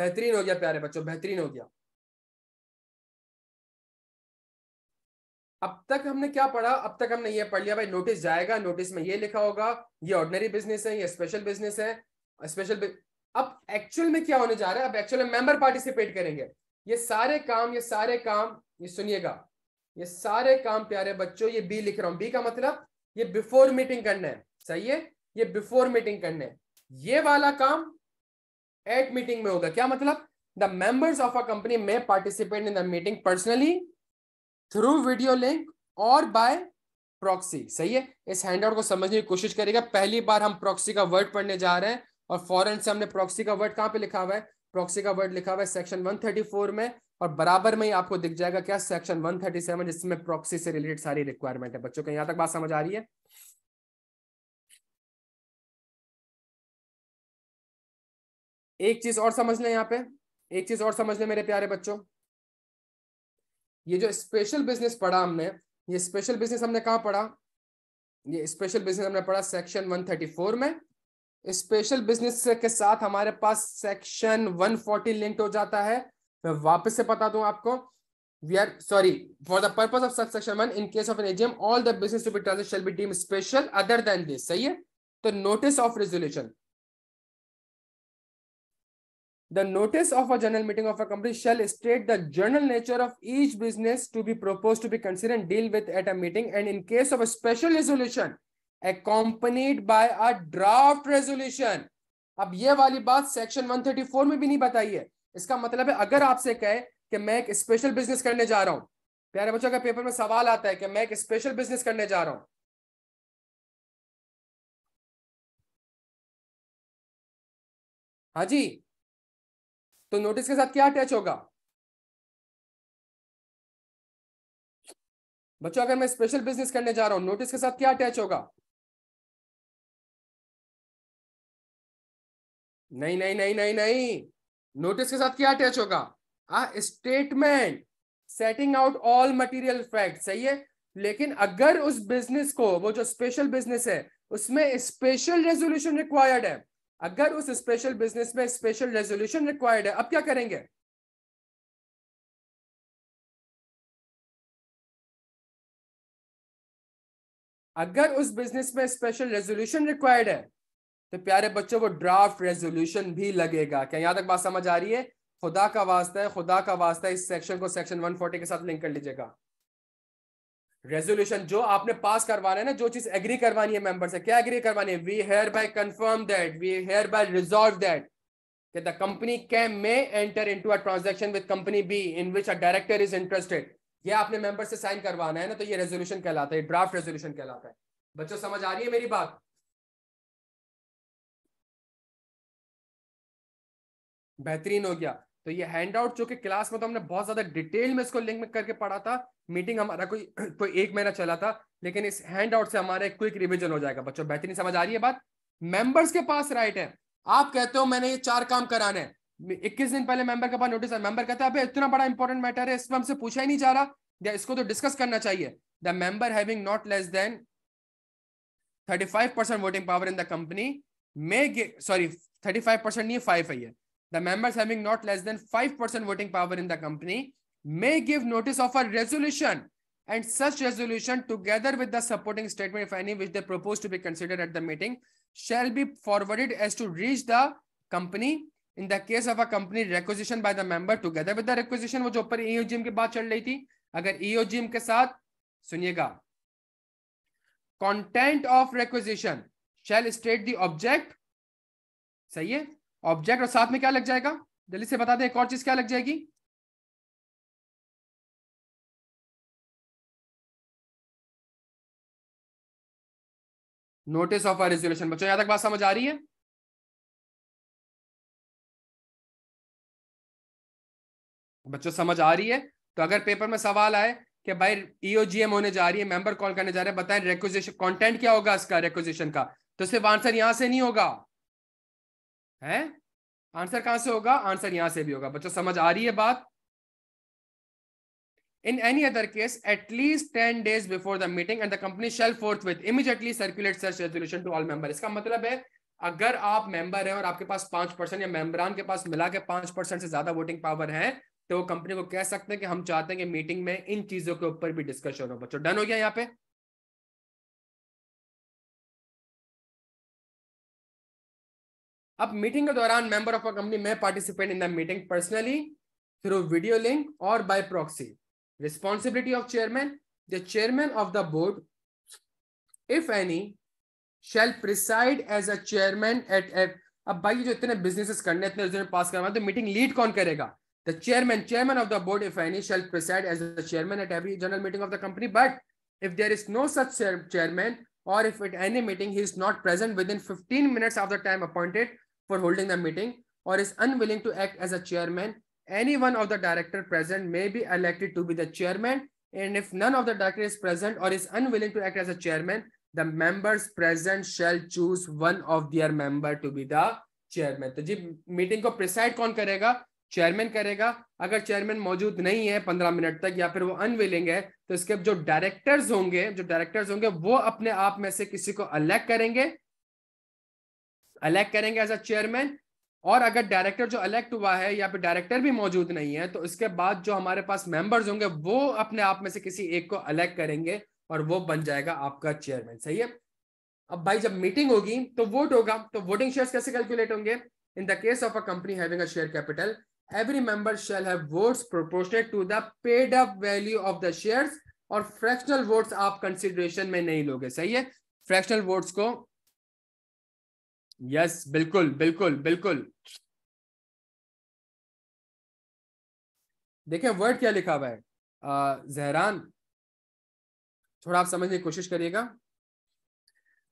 बेहतरीन हो गया प्यारे बच्चों बेहतरीन हो गया अब तक हमने क्या पढ़ा अब तक हमने ये पढ़ लिया भाई नोटिस जाएगा नोटिस में ये लिखा होगा ये ऑर्डनरी बिजनेस है ये स्पेशल बिजनेस है स्पेशल अब एक्चुअल में क्या होने जा रहा है अब एक्चुअल में मेंबर पार्टिसिपेट करेंगे ये सारे काम ये सारे काम ये सुनिएगा ये सारे काम प्यारे बच्चों ये बी लिख रहा हूं बी का मतलब ये बिफोर मीटिंग करना है सही है ये बिफोर मीटिंग करना है ये वाला काम एट मीटिंग में होगा क्या मतलब the members of a company में participate in the meeting personally through video link और बाय प्रॉक्सी सही है इस हैंडआउट को समझने की कोशिश करेगा पहली बार हम प्रॉक्सी का वर्ड पढ़ने जा रहे हैं और फॉरन से हमने प्रॉक्सी का वर्ड कहाँ पे लिखा हुआ है प्रॉक्सी का वर्ड लिखा हुआ है सेक्शन 134 में और बराबर में ही आपको दिख जाएगा क्या सेक्शन 137 जिसमें प्रॉक्सी से रिलेटेड सारी रिक्वायरमेंट है बच्चों को यहां तक बात समझ आ रही है एक चीज और समझ लें यहाँ पे एक चीज और समझ लें मेरे प्यारे बच्चों ये जो स्पेशल बिजनेस पढ़ा हमने ये स्पेशल बिजनेस हमने कहाँ पढ़ा ये स्पेशल बिजनेस हमने पढ़ा सेक्शन 134 में स्पेशल बिजनेस के साथ हमारे पास सेक्शन 140 लिंक हो जाता है मैं वापस से बता दू आपको we are sorry for the purpose of section one in case of an AGM all the business to be transfer be deem special other than this सही है तो notice of resolution The notice of a general meeting of a company shall state the general nature of each business to be proposed to be considered and deal with at a meeting. And in case of a special resolution, accompanied by a draft resolution. अब ये वाली बात section 134 में भी नहीं बताई है इसका मतलब है अगर आपसे कहे कि मैं एक स्पेशल बिजनेस करने जा रहा हूं प्यारे बच्चों का पेपर में सवाल आता है कि मैं एक स्पेशल बिजनेस करने जा रहा हूं हाँ जी तो नोटिस के साथ क्या अटैच होगा बच्चों अगर मैं स्पेशल बिजनेस करने जा रहा हूं नोटिस के साथ क्या अटैच होगा नहीं नहीं नहीं नहीं नहीं नोटिस के साथ क्या अटैच होगा a statement setting out all material fact सही है लेकिन अगर उस बिजनेस को वो जो स्पेशल बिजनेस है उसमें स्पेशल रेजोल्यूशन रिक्वायर्ड है अगर उस स्पेशल बिजनेस में स्पेशल रेजोल्यूशन रिक्वायर्ड है अब क्या करेंगे अगर उस बिजनेस में स्पेशल रेजोल्यूशन रिक्वायर्ड है तो प्यारे बच्चों वो ड्राफ्ट रेजोल्यूशन भी लगेगा क्या यहां तक बात समझ आ रही है खुदा का वास्ता है खुदा का वास्ता इस सेक्शन को सेक्शन 140 के साथ लिंक कर लीजिएगा रेजोल्यूशन जो आपने पास करवाना है ना जो चीज एग्री करवानी है मेंबर से क्या एग्री करवानी है we hereby confirm that we hereby resolve that कि the company can may enter into a transaction with company B in which a director is interested ये आपने मेंबर से साइन करवाना है ना तो ये रेजोल्यूशन कहलाता है ड्राफ्ट रेजोल्यूशन कहलाता है बच्चों समझ आ रही है मेरी बात बेहतरीन हो गया तो ये हैंड आउट जो कि क्लास में तो हमने बहुत ज्यादा डिटेल में इसको लिंक में करके पढ़ा था मीटिंग हमारा कोई कोई एक महीना चला था लेकिन इस हैंड आउट से हमारा क्विक रिविजन हो जाएगा बच्चों बेहतरीन समझ आ रही है बात मेंबर्स के पास राइट है आप कहते हो मैंने ये चार काम कराने इक्कीस दिन पहले मेंबर के पास नोटिस आया मेंबर कहता है इतना बड़ा इंपॉर्टेंट मैटर है इसमें हमसे पूछा ही नहीं जा रहा या इसको तो डिस्कस करना चाहिए the member having not less than 35% voting power in the company may sorry 35% नहीं फाइव है the members having not less than 5% voting power in the company may give notice of a resolution and such resolution together with the supporting statement if any which they propose to be considered at the meeting shall be forwarded as to reach the company in the case of a company requisition by the member together with the requisition वो जो ऊपर ईओजीएम की बात चल रही थी अगर EOGM ke sath suniyega content of requisition shall state the object sahi hai object और साथ में क्या लग जाएगा जल्दी से बता दें एक और चीज क्या लग जाएगी नोटिस ऑफ अ रेजोल्यूशन बच्चों यहां तक बात समझ आ रही है बच्चों समझ आ रही है तो अगर पेपर में सवाल आए कि भाई ईओजीएम e होने जा रही है मेंबर कॉल करने जा रहे हैं बताएं रेक्विजिशन कंटेंट क्या होगा इसका रेक्विजिशन का तो सिर्फ आंसर यहां से नहीं होगा है आंसर कहां से होगा आंसर यहां से भी होगा बच्चों समझ आ रही है बात in any other case at least ten days before the meeting and the company shall forth forthwith immediately circulate such resolution to all member इसका मतलब है अगर आप मेंबर हैं और आपके पास पांच परसेंट या मेंबरान के पास मिला के पांच परसेंट से ज्यादा वोटिंग पावर है तो वो कंपनी को कह सकते हैं कि हम चाहते हैं कि मीटिंग में इन चीजों के ऊपर भी डिस्कशन हो बच्चों डन हो गया यहाँ पे अब मीटिंग के दौरान मेंबर ऑफ अ कंपनी में participate in the meeting personally through video link और by proxy responsibility of chairman the chairman of the board if any shall preside as a chairman at at अब भाई जो इतने businesses करने इतने result पास करवा तो मीटिंग लीड कौन करेगा the chairman chairman of the board if any shall preside as a chairman at every general meeting of the company but if there is no such chairman और if it any meeting he is not present within fifteen minutes of the time appointed for holding the meeting or is unwilling to act as a chairman, any one of the director present may be elected to be the chairman. And if none of the director is present or is unwilling to act as a chairman, the members present shall choose one of their member to be the chairman. तो जी meeting को preside कौन करेगा chairman करेगा अगर chairman मौजूद नहीं है पंद्रह मिनट तक या फिर वो अनविलिंग है तो इसके जो डायरेक्टर्स होंगे जो डायरेक्टर्स होंगे वो अपने आप में से किसी को अलेक्ट करेंगे अलेक्ट करेंगे एज अ चेयरमैन और अगर डायरेक्टर जो अलेक्ट हुआ है या फिर डायरेक्टर भी मौजूद नहीं है तो इसके बाद जो हमारे पास मेंबर्स होंगे वो अपने आप में से किसी एक को अलेक्ट करेंगे और वो बन जाएगा आपका चेयरमैन सही है अब भाई जब मीटिंग होगी तो वोट होगा तो वोटिंग शेयर कैसे कैलकुलेट होंगे in the case of a company having a share capital every member shall have votes proportionate to the paid up और फ्रैक्शनल वोट्स आप कंसिडरेशन में नहीं लोगे सही है फ्रैक्शनल वोट्स को यस बिल्कुल बिल्कुल बिल्कुल देखिए वर्ड क्या लिखा हुआ है जहरान थोड़ा आप समझने की कोशिश करिएगा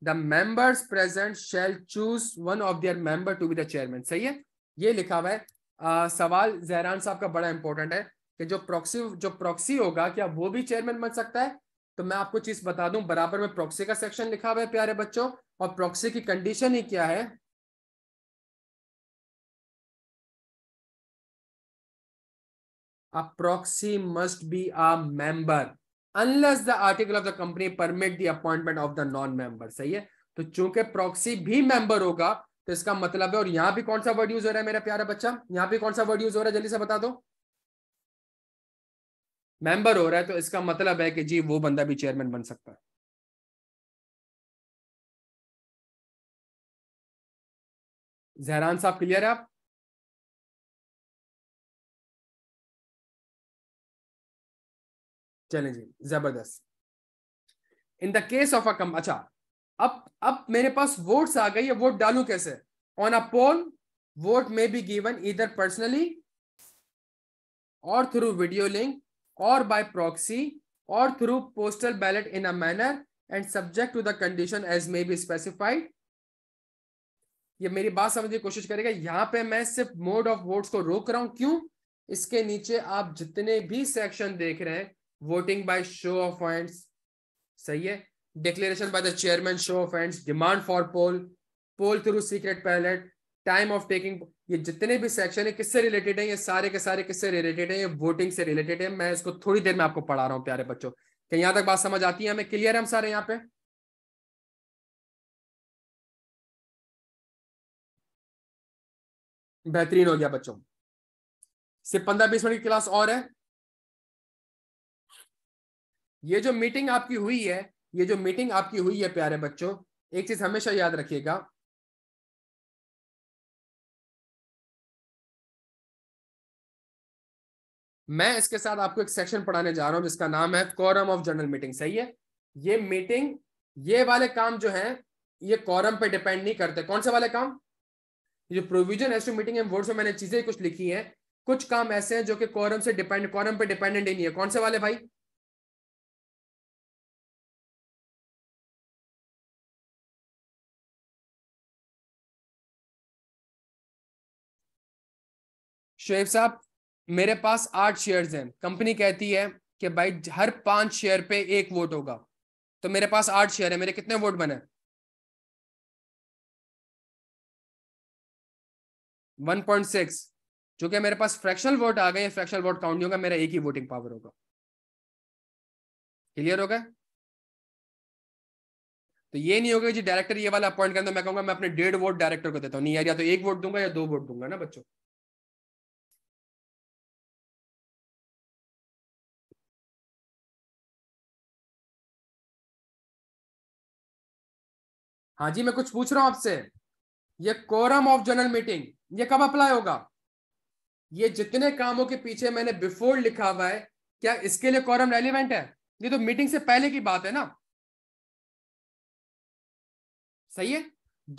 the members present shall choose one of their member to be the chairman सही है ये लिखा हुआ है आ, सवाल जहरान साहब का बड़ा इंपॉर्टेंट है कि जो प्रॉक्सी जो प्रॉक्सी होगा क्या वो भी चेयरमैन बन सकता है तो मैं आपको चीज बता दूं बराबर में प्रॉक्सी का सेक्शन लिखा हुआ है प्यारे बच्चों और प्रॉक्सी की कंडीशन ही क्या है proxy must be a member unless the article of the company permit the appointment of the non member सही है तो चूंकि प्रॉक्सी भी मेंबर होगा तो इसका मतलब है और यहां भी कौन सा वर्ड यूज हो रहा है मेरा प्यारा बच्चा यहां भी कौन सा वर्ड यूज हो रहा है जल्दी से बता दो मेंबर हो रहा है तो इसका मतलब है कि जी वो बंदा भी चेयरमैन बन सकता है जहरान साहब क्लियर है आप चले जी जबरदस्त in the case of a कम अच्छा अब अब मेरे पास वोट्स आ गई है वोट डालू कैसे on a poll vote may be given इधर पर्सनली और थ्रू वीडियो लिंक और बाय प्रॉक्सी और through postal ballot in a manner and subject to the condition as may be specified ये मेरी बात समझने की कोशिश करेगा यहाँ पे मैं सिर्फ मोड ऑफ वोट्स को रोक रहा हूं क्यों इसके नीचे आप जितने भी सेक्शन देख रहे हैं voting by show of hands सही है declaration by the chairman show of hands demand for poll poll through secret ballot time of taking ये जितने भी सेक्शन है किससे रिलेटेड है ये सारे के सारे किससे रिलेटेड है ये वोटिंग से रिलेटेड है मैं इसको थोड़ी देर में आपको पढ़ा रहा हूँ प्यारे बच्चों कहीं यहाँ तक बात समझ आती है हमें क्लियर है हम सारे यहाँ पे बेहतरीन हो गया बच्चों सिर्फ पंद्रह बीस मिनट की क्लास और है ये जो मीटिंग आपकी हुई है ये जो मीटिंग आपकी हुई है प्यारे बच्चों एक चीज हमेशा याद रखिएगा मैं इसके साथ आपको एक सेक्शन पढ़ाने जा रहा हूं जिसका नाम है कॉरम ऑफ जनरल मीटिंग सही है ये मीटिंग ये वाले काम जो है ये कॉरम पे डिपेंड नहीं करते कौन से वाले काम जो प्रोविजन एस्टिमेटिंग एंड वर्ड्स में मैंने चीजें कुछ लिखी हैं कुछ काम ऐसे हैं जो कि कॉरम से डिपेंड कॉरम पे डिपेंडेंट ही नहीं है कौन से वाले भाई शोएब साहब मेरे पास आठ शेयर्स हैं कंपनी कहती है कि भाई हर पांच शेयर पे एक वोट होगा तो मेरे पास आठ शेयर है मेरे कितने वोट बने 1.6 पॉइंट सिक्स मेरे पास फ्रैक्शनल वोट आ गए फ्रैक्शनल वोट काउंट नहीं होगा मेरा एक ही वोटिंग पावर होगा क्लियर हो गया तो ये नहीं होगा जी डायरेक्टर ये वाला अपॉइंट करना मैं कहूंगा मैं अपने डेढ़ वोट डायरेक्टर को देता हूँ नहीं यार या तो एक वोट दूंगा या दो वोट दूंगा ना बच्चों हाँ जी मैं कुछ पूछ रहा हूँ आपसे ये कोरम ऑफ जनरल मीटिंग ये कब अप्लाई होगा ये जितने कामों के पीछे मैंने बिफोर लिखा हुआ है क्या इसके लिए कोरम रेलिवेंट है ये तो मीटिंग से पहले की बात है ना सही है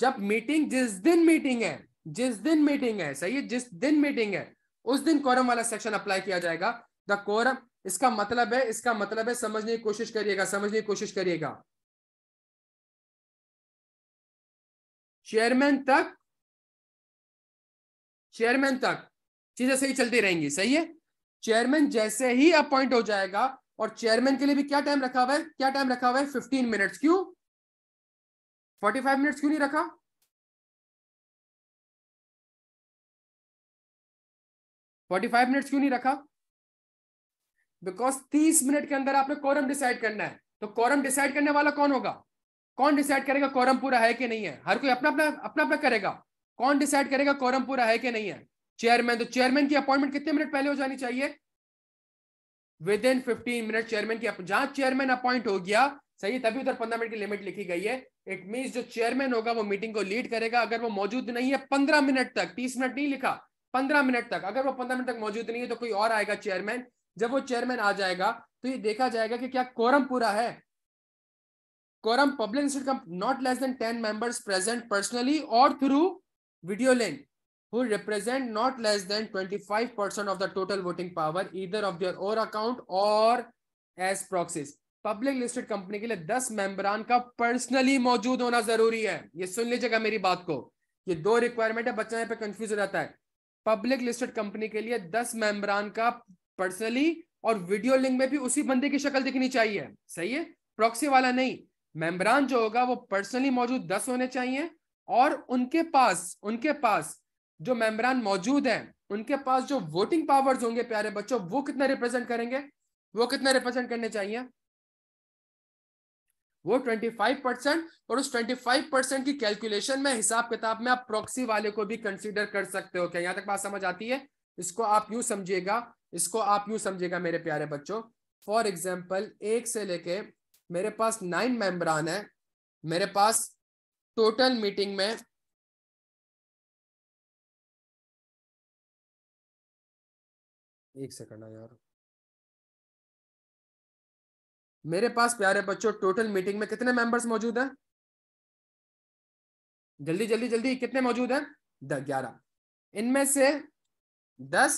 जब मीटिंग जिस दिन मीटिंग है जिस दिन मीटिंग है सही है जिस दिन मीटिंग है उस दिन कोरम वाला सेक्शन अप्लाई किया जाएगा द कोरम इसका मतलब है इसका मतलब है समझने की कोशिश करिएगा समझने की कोशिश करिएगा चेयरमैन तक चेयरमैन तक चीजें सही चलती रहेंगी सही है चेयरमैन जैसे ही अपॉइंट हो जाएगा और चेयरमैन के लिए भी क्या टाइम रखा हुआ है क्या टाइम रखा हुआ है फिफ्टीन मिनट्स क्यों फोर्टी फाइव मिनट्स क्यों नहीं रखा फोर्टी फाइव मिनट्स क्यों नहीं रखा बिकॉज तीस मिनट के अंदर आपने कोरम डिसाइड करना है तो कोरम डिसाइड करने वाला कौन होगा कौन डिसाइड करेगा कोरम पूरा है कि नहीं है हर कोई अपना अपना अपना अपना करेगा कौन डिसाइड करेगा कोरम पूरा है कि नहीं है चेयरमैन तो चेयरमैन की अपॉइंटमेंट कितने मिनट पहले हो जानी चाहिए within fifteen minute chairman की जहां चेयरमैन अपॉइंट हो गया सही तभी उधर पंद्रह मिनट की लिमिट लिखी गई है इट मीन जो चेयरमैन होगा वो मीटिंग को लीड करेगा अगर वो मौजूद नहीं है पंद्रह मिनट तक तीस मिनट नहीं लिखा पंद्रह मिनट तक अगर वो पंद्रह मिनट तक मौजूद नहीं है तो कोई और आएगा चेयरमैन जब वो चेयरमैन आ जाएगा तो ये देखा जाएगा कि क्या कोरम पूरा है quorum public should come not less than 10 members present personally or through video link who represent not less than 25% of the total voting power either of their own account or as proxies public listed company के लिए 10 मेंबरान का personally मौजूद होना जरूरी है ये सुन लीजिएगा मेरी बात को ये दो रिक्वायरमेंट है बच्चा यहाँ पे कंफ्यूज हो जाता है पब्लिक लिस्टेड कंपनी के लिए 10 मेंबरान का पर्सनली और वीडियो लिंक में भी उसी बंदे की शक्ल दिखनी चाहिए सही है प्रॉक्सी वाला नहीं मेम्ब्रान जो होगा वो पर्सनली मौजूद दस होने चाहिए और उनके पास उनके पास जो मेम्ब्रान मौजूद है उनके पास जो वोटिंग पावर्स होंगे प्यारे बच्चों वो कितना रिप्रेजेंट करेंगे वो कितना रिप्रेजेंट करने चाहिए वो 25 परसेंट और उस 25 परसेंट की कैलकुलेशन में हिसाब किताब में आप प्रॉक्सी वाले को भी कंसीडर कर सकते हो क्या यहां तक बात समझ आती है इसको आप यूं समझिएगा इसको आप यूं समझिएगा मेरे प्यारे बच्चों फॉर एग्जाम्पल एक से लेके मेरे पास नाइन मेम्ब्रान है मेरे पास टोटल मीटिंग में एक सेकंड यार मेरे पास प्यारे बच्चों टोटल मीटिंग में कितने मेंबर्स मौजूद हैं जल्दी जल्दी जल्दी कितने मौजूद हैं दस ग्यारह इनमें से दस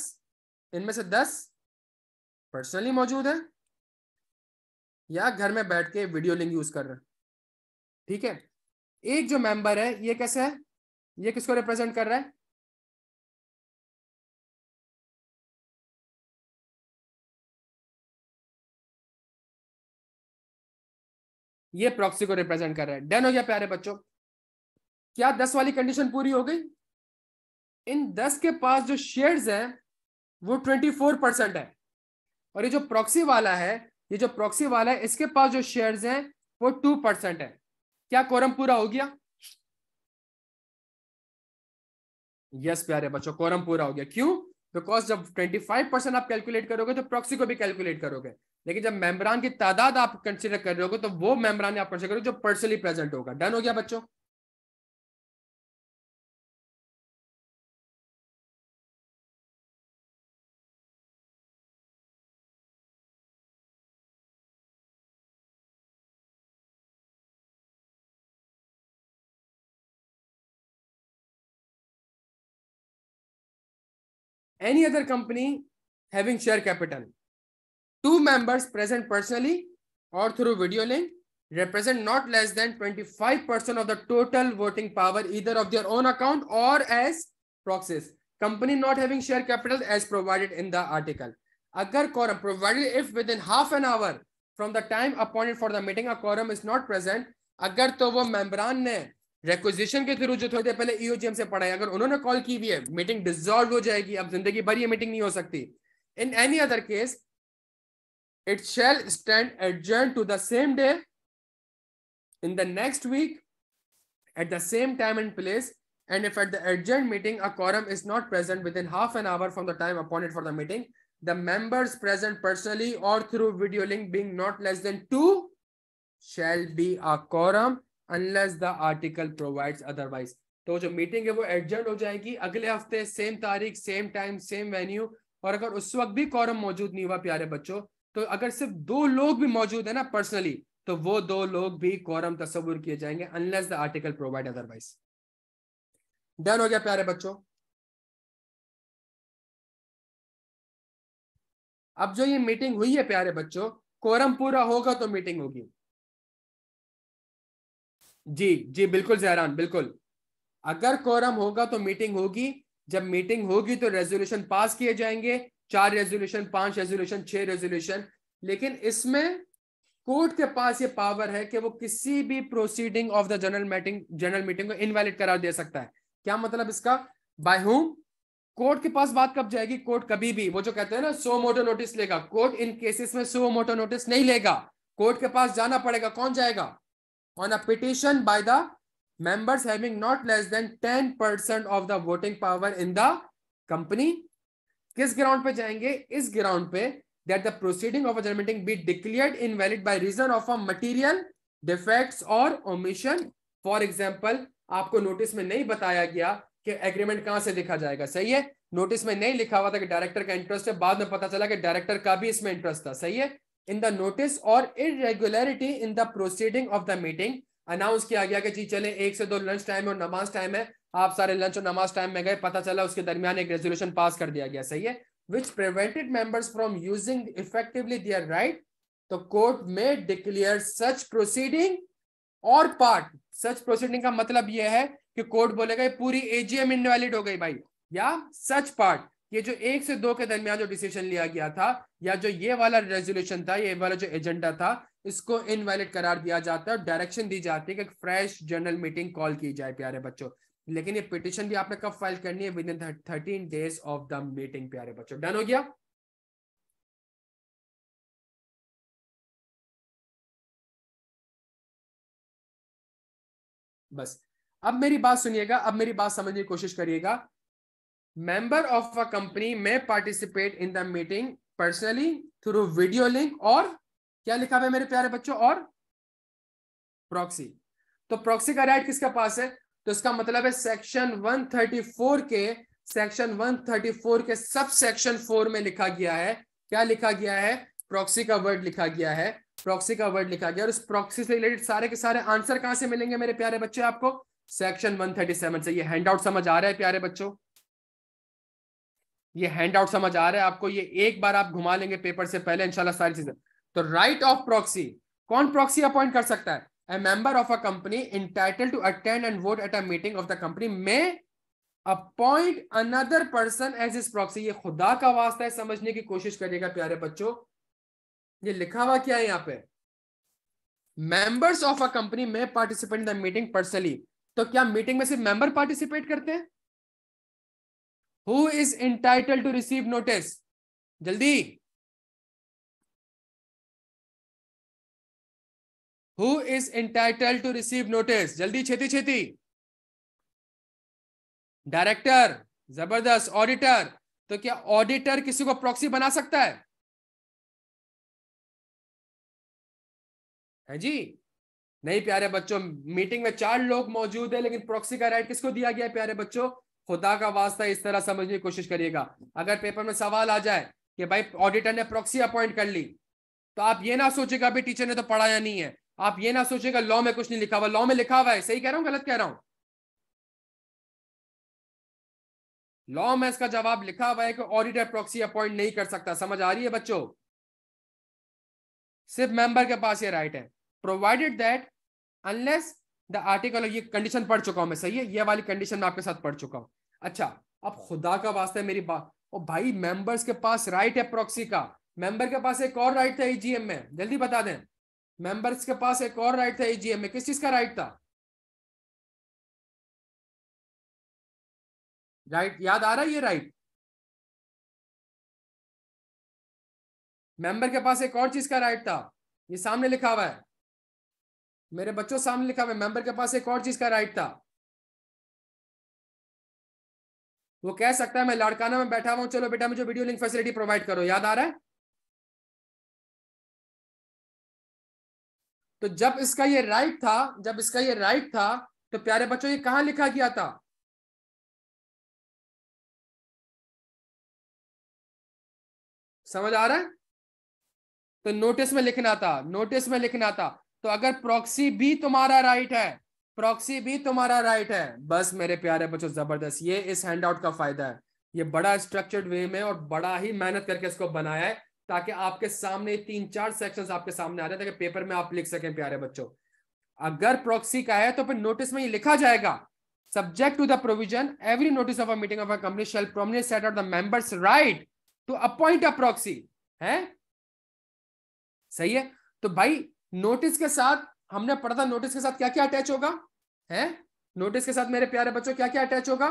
इनमें से दस पर्सनली मौजूद है या घर में बैठ के वीडियो लिंक यूज कर रहे हैं ठीक है एक जो मेंबर है ये कैसे है ये किसको रिप्रेजेंट कर रहा है ये प्रॉक्सी को रिप्रेजेंट कर रहा है डन हो गया प्यारे बच्चों क्या दस वाली कंडीशन पूरी हो गई इन दस के पास जो शेयर्स हैं वो ट्वेंटी फोर परसेंट है और ये जो प्रॉक्सी वाला है ये जो प्रॉक्सी वाला है इसके पास जो शेयर्स हैं वो टू परसेंट है क्या कोरम पूरा हो गया यस yes, प्यारे बच्चों कोरम पूरा हो गया क्यों बिकॉज जब ट्वेंटी फाइव परसेंट आप कैलकुलेट करोगे तो प्रॉक्सी को भी कैलकुलेट करोगे लेकिन जब मेम्बरान की तादाद आप कंसिडर कर रहे हो तो वो मेम्बरान आप कंसिडर करोगे जो पर्सनली प्रेजेंट होगा डन हो गया बच्चों any other company having share capital. Two members present personally or through video link represent not less than 25% of the total voting power either of their own account or as proxies. Company not having share capital as provided in the article. Agar quorum provided if within half an hour from the time appointed for the meeting a quorum is not present, Agar तो wo मेम्बरान ne. Requisition के through जो थोड़ी देर पहले ईओजीएम e से पढ़ाए अगर उन्होंने कॉल की भी है मीटिंग डिजॉल्व हो जाएगी अब जिंदगी भर ये मीटिंग नहीं हो सकती in any other case it shall stand adjourn to the same day in the next week at the same time and place and if at the adjourn meeting a quorum is not present within half an hour from the time appointed for the meeting the members present personally और through video link being not less than two shall be a quorum unless the article provide otherwise तो जो meeting है वो adjust हो जाएगी अगले हफ्ते same तारीख सेम टाइम सेम वेन्यू और अगर उस वक्त भी कॉरम मौजूद नहीं हुआ प्यारे बच्चों तो अगर सिर्फ दो लोग भी मौजूद है ना पर्सनली तो वो दो लोग भी कॉरम तस्वुर किए जाएंगे unless the article provide otherwise done हो गया प्यारे बच्चों अब जो ये मीटिंग हुई है प्यारे बच्चों कोरम पूरा होगा तो मीटिंग होगी जी जी बिल्कुल जहरान बिल्कुल अगर कोरम होगा तो मीटिंग होगी जब मीटिंग होगी तो रेजोल्यूशन पास किए जाएंगे चार रेजोल्यूशन पांच रेजोल्यूशन छह रेजोल्यूशन लेकिन इसमें कोर्ट के पास ये पावर है कि वो किसी भी proceeding of the general meeting general meeting को इनवैलिड करार दे सकता है क्या मतलब इसका बाय होम कोर्ट के पास बात कब जाएगी कोर्ट कभी भी वो जो कहते हैं ना सो मोटो नोटिस लेगा कोर्ट इन केसेस में सो मोटो नोटिस नहीं लेगा कोर्ट के पास जाना पड़ेगा कौन जाएगा on a petition by the members having not less than 10% of the voting power in the company kis ground pe jayenge is ground pe that the proceeding of a general meeting be declared invalid by reason of a material defects or omission for example aapko notice mein nahi bataya gaya ki agreement kahan se dikha jayega sahi hai notice mein nahi likha hua tha ki director ka interest hai baad mein pata chala ki director ka bhi isme interest tha sahi hai in the notice और irregularity in the proceeding of the meeting announce किया गया कि जी चले एक से दो lunch time और नमाज टाइम है आप सारे लंच और नमाज टाइम में गए पता चला उसके दरमियान एक रेजोल्यूशन पास कर दिया गया सही है which prevented members from using effectively their right तो कोर्ट में डिक्लेयर सच प्रोसीडिंग और पार्ट सच प्रोसीडिंग का मतलब यह है कि कोर्ट बोलेगा पूरी एजीएम इनवैलिड हो गई भाई या सच पार्ट ये जो एक से दो के दरमियान जो डिसीजन लिया गया था या जो ये वाला रेजोल्यूशन था ये वाला जो एजेंडा था इसको इनवैलिड करार दिया जाता है और डायरेक्शन दी जाती है कि फ्रेश जनरल मीटिंग कॉल की जाए प्यारे बच्चों लेकिन ये पिटिशन भी आपने कब फाइल करनी है within thirteen days of the meeting प्यारे बच्चों डन हो गया बस अब मेरी बात सुनिएगा अब मेरी बात समझने की कोशिश करिएगा member of a company may participate in the meeting personally through video link और क्या लिखा है मेरे प्यारे बच्चों और प्रॉक्सी तो प्रॉक्सी का राइट किसके पास है तो इसका मतलब है सेक्शन 134 के सेक्शन 134 के सब सेक्शन 4 में लिखा गया है क्या लिखा गया है प्रॉक्सी का वर्ड लिखा गया है प्रॉक्सी का वर्ड लिखा गया और इस प्रॉक्सी से रिलेटेड सारे के सारे आंसर कहां से मिलेंगे मेरे प्यारे बच्चे आपको सेक्शन 137 से ये हैंड आउट समझ आ रहा है प्यारे बच्चों ये हैंड आउट समझ आ रहा है आपको ये एक बार आप घुमा लेंगे पेपर से पहले इंशाल्लाह सारी चीजें तो राइट ऑफ प्रॉक्सी कौन प्रॉक्सी अपॉइंट कर सकता है a member of a company entitle to attend and vote at a meeting of the company में appoint another person as is proxy ये खुदा का वास्ता है समझने की कोशिश करिएगा प्यारे बच्चों ये लिखा हुआ क्या है यहाँ पे मेंबर्स ऑफ अ कंपनी में participate in the meeting personally तो क्या मीटिंग में सिर्फ मेंबर पार्टिसिपेट करते हैं who is entitle to receive notice जल्दी who is entitle to receive notice जल्दी छेती छेती डायरेक्टर जबरदस्त ऑडिटर तो क्या ऑडिटर किसी को प्रॉक्सी बना सकता है है जी नहीं प्यारे बच्चों मीटिंग में चार लोग मौजूद है लेकिन प्रॉक्सी का राइट किसको दिया गया है प्यारे बच्चों खुदा का वास्ता इस तरह समझने की कोशिश करिएगा अगर पेपर में सवाल आ जाए कि भाई ऑडिटर ने प्रॉक्सी अपॉइंट कर ली तो आप ये ना सोचेगा अभी टीचर ने तो पढ़ाया नहीं है आप ये ना सोचेगा लॉ में कुछ नहीं लिखा हुआ लॉ में लिखा हुआ है सही कह रहा हूं गलत कह रहा हूं लॉ में इसका जवाब लिखा हुआ है कि ऑडिटर प्रॉक्सी अपॉइंट नहीं कर सकता समझ आ रही है बच्चों सिर्फ मेंबर के पास ये राइट है provided that unless the article ये कंडीशन पढ़ चुका हूं मैं सही है ये वाली कंडीशन मैं आपके साथ पढ़ चुका हूं अच्छा अब खुदा का वास्ता है मेरी बात और भाई मेंबर्स के पास राइट है प्रॉक्सी का मेंबर के पास एक और राइट था ईजीएम e में जल्दी बता दें मेंबर्स के पास एक और राइट था ईजीएम e में किस चीज का राइट था राइट याद आ रहा है ये राइट मेंबर के पास एक और चीज का राइट था ये सामने लिखा हुआ है मेरे बच्चों सामने लिखा हुआ है मेंबर के पास एक और चीज का राइट था वो कह सकता है मैं लाड़काना में बैठा हुआ चलो बेटा मुझे वीडियो लिंक फैसिलिटी प्रोवाइड करो याद आ रहा है तो जब इसका ये राइट था जब इसका ये राइट था तो प्यारे बच्चों ये कहां लिखा गया था समझ आ रहा है तो नोटिस में लिखना था नोटिस में लिखना था तो अगर प्रॉक्सी भी तुम्हारा राइट है प्रॉक्सी भी तुम्हारा राइट है बस मेरे प्यारे बच्चों जबरदस्त ये इस हैंड आउट का फायदा है ये बड़ा स्ट्रक्चर्ड वे में और बड़ा ही मेहनत करके इसको बनाया है ताकि आपके सामने तीन चार सेक्शंस आपके सामने आ जाए ताकि पेपर में आप लिख सकें प्यारे बच्चों अगर प्रॉक्सी का है तो फिर नोटिस में ये लिखा जाएगा subject to the provision every notice of a meeting of a company shall prominent set out the members right to appoint a proxy है सही है तो भाई नोटिस के साथ हमने पढ़ा था नोटिस के साथ क्या क्या अटैच होगा है नोटिस के साथ मेरे प्यारे बच्चों क्या क्या अटैच होगा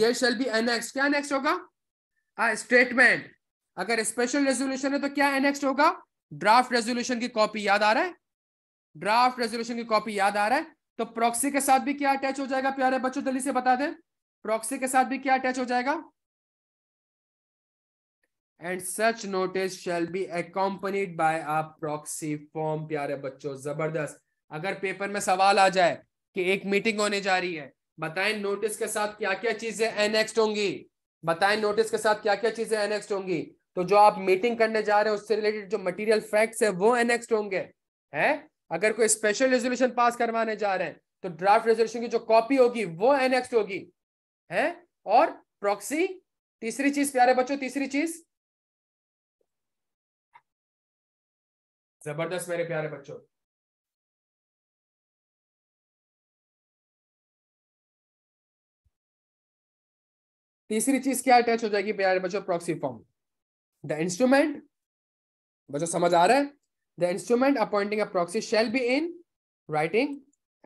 देर शेल बी एनेक्स्ट क्या नेक्स्ट होगा स्टेटमेंट अगर स्पेशल रेजोल्यूशन है तो क्या एनेक्स्ट होगा ड्राफ्ट रेजोल्यूशन की कॉपी याद आ रहा है ड्राफ्ट रेजोल्यूशन की कॉपी याद आ रहा है तो प्रॉक्सी के साथ भी क्या अटैच हो जाएगा प्यारे बच्चों जल्दी से बता दें प्रॉक्सी के साथ भी क्या अटैच हो जाएगा and such notice shall be accompanied by a proxy form प्यारे बच्चों जबरदस्त अगर पेपर में सवाल आ जाए कि एक मीटिंग होने जा रही है बताएं नोटिस के साथ क्या क्या चीजें एनेक्स्ट होंगी बताएं नोटिस के साथ क्या क्या चीजें एनेक्स्ट होंगी तो जो आप मीटिंग करने जा रहे हैं उससे रिलेटेड जो मटेरियल फैक्ट्स है वो एनेक्स्ट होंगे है अगर कोई स्पेशल रेजोल्यूशन पास करवाने जा रहे हैं तो ड्राफ्ट रेजोल्यूशन की जो कॉपी होगी वो एनेक्स्ट होगी है और प्रॉक्सी तीसरी चीज प्यारे बच्चों तीसरी चीज जबरदस्त मेरे प्यारे बच्चों तीसरी चीज क्या अटैच हो जाएगी प्यारे बच्चों प्रॉक्सी फॉर्म द इंस्ट्रूमेंट बच्चों समझ आ रहा है the instrument appointing a proxy shall be in writing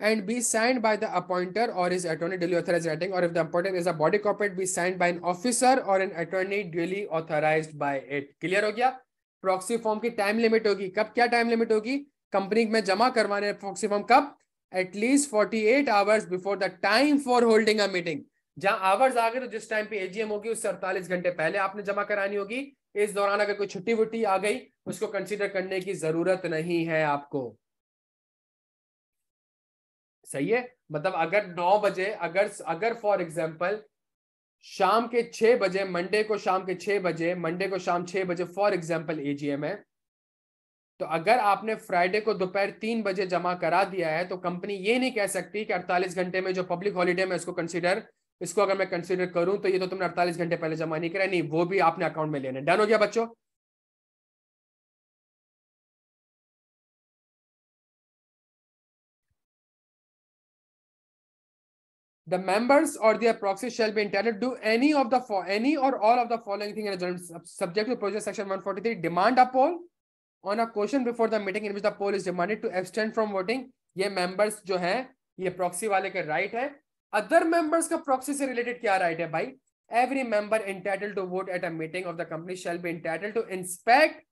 and be signed by the appointer or his attorney duly authorized writing or if the appointer is a body corporate be signed by an officer or an attorney duly authorized by it clear ho gaya proxy form की time limit होगी कब क्या time limit होगी company में जमा करवाने proxy form कब at least forty eight hours before the time for holding a meeting जहां आवर्स आ गए तो जिस टाइम पे एजीएम होगी उससे अड़तालीस घंटे पहले आपने जमा करानी होगी इस दौरान अगर कोई छुट्टी वुट्टी आ गई उसको कंसिडर करने की जरूरत नहीं है आपको सही है मतलब अगर नौ बजे अगर अगर फॉर एग्जाम्पल शाम के छह बजे मंडे को शाम के छह बजे मंडे को शाम छह बजे फॉर एग्जाम्पल एजीएम है तो अगर आपने फ्राइडे को दोपहर तीन बजे जमा करा दिया है तो कंपनी ये नहीं कह सकती कि अड़तालीस घंटे में जो पब्लिक हॉलीडे में इसको कंसिडर इसको अगर मैं कंसिडर करूं तो ये तो तुमने अड़तालीस घंटे पहले जमा नहीं कराया नहीं वो भी आपने अकाउंट में लेना डन हो गया बच्चों the members or their proxies shall be entitled to any of the for any or all of the following thing in general subject to procedure section 143 demand a poll on a question before the meeting in which the poll is demanded to abstain from voting ये members जो हैं ये proxy वाले right है other members का proxy से related क्या right है भाई every member entitled to vote at a meeting of the company shall be entitled to inspect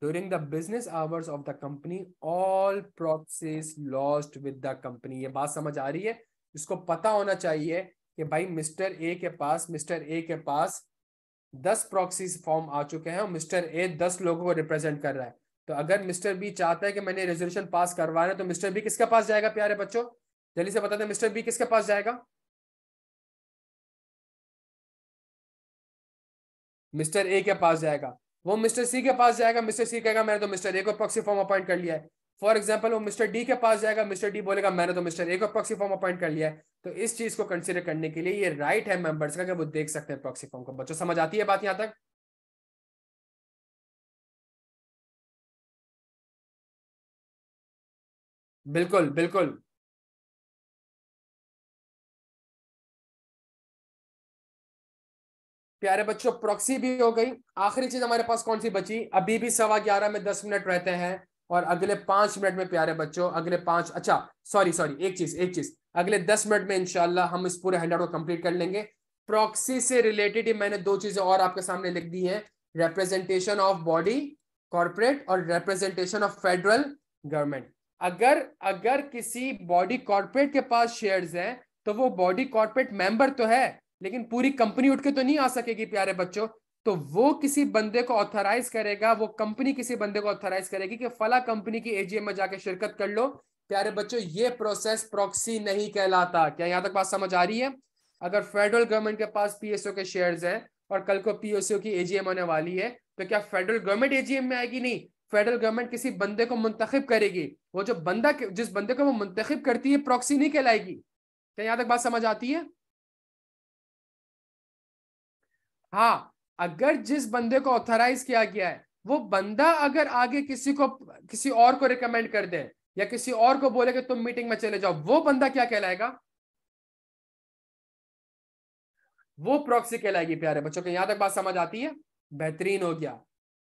during the business hours of the company all proxies lost with the company ये बात समझ इसको पता होना चाहिए कि भाई मिस्टर ए के पास मिस्टर ए के पास दस प्रॉक्सी फॉर्म आ चुके हैं और मिस्टर ए दस लोगों को रिप्रेजेंट कर रहा है तो अगर मिस्टर बी चाहता है कि मैंने रेजोल्यूशन पास करवाना है तो मिस्टर बी किसके पास जाएगा प्यारे बच्चों जल्दी से बताते मिस्टर बी किसके पास जाएगा मिस्टर ए के पास जाएगा वो मिस्टर सी के पास जाएगा मिस्टर सी कहेगा मैंने तो मिस्टर ए को प्रॉक्सी फॉर्म अपॉइंट कर लिया है फॉर एग्जाम्पल वो मिस्टर डी के पास जाएगा मिस्टर डी बोलेगा मैंने तो मिस्टर ए को प्रॉक्सी फॉर्म अपॉइंट कर लिया है तो इस चीज को कंसिडर करने के लिए ये राइट है मेंबर्स का कि वो देख सकते हैं प्रॉक्सी फॉर्म को बच्चों समझ आती है बात यहां तक बिल्कुल बिल्कुल प्यारे बच्चों प्रॉक्सी भी हो गई आखिरी चीज हमारे पास कौन सी बची अभी भी सवा ग्यारह में दस मिनट रहते हैं और अगले पांच मिनट में प्यारे बच्चों अगले पांच अच्छा सॉरी सॉरी एक चीज एक चीज अगले दस मिनट में इनशाला हम इस पूरे हैंड को कंप्लीट कर लेंगे प्रॉक्सी से रिलेटेड ही मैंने दो चीजें और आपके सामने लिख दी है रिप्रेजेंटेशन ऑफ बॉडी कॉर्पोरेट और रिप्रेजेंटेशन ऑफ फेडरल गवर्नमेंट अगर अगर किसी बॉडी कॉर्पोरेट के पास शेयर्स हैं तो वो बॉडी कॉर्पोरेट मेंबर तो है लेकिन पूरी कंपनी उठ के तो नहीं आ सकेगी प्यारे बच्चों तो वो किसी बंदे को ऑथराइज करेगा वो कंपनी किसी बंदे को ऑथराइज करेगी कि फला कंपनी की एजीएम में जाके शिरकत कर लो प्यारे बच्चों ये प्रोसेस प्रॉक्सी नहीं कहलाता क्या यहां तक बात समझ आ रही है अगर फेडरल गवर्नमेंट के पास पीएसओ के शेयर्स हैं और कल को पीएसओ की एजीएम होने वाली है तो क्या फेडरल गवर्नमेंट एजीएम में आएगी नहीं फेडरल गवर्नमेंट किसी बंदे को मुंतखब करेगी वो जो बंदा जिस बंदे को वो मुंतखब करती है प्रॉक्सी नहीं कहलाएगी क्या यहां तक बात समझ आती है हाँ अगर जिस बंदे को ऑथराइज किया गया है वो बंदा अगर आगे किसी को किसी और को रिकमेंड कर दे या किसी और को बोले कि तुम मीटिंग में चले जाओ वो बंदा क्या कहलाएगा वो प्रॉक्सी कहलाएगी प्यारे बच्चों के यहां तक बात समझ आती है बेहतरीन हो गया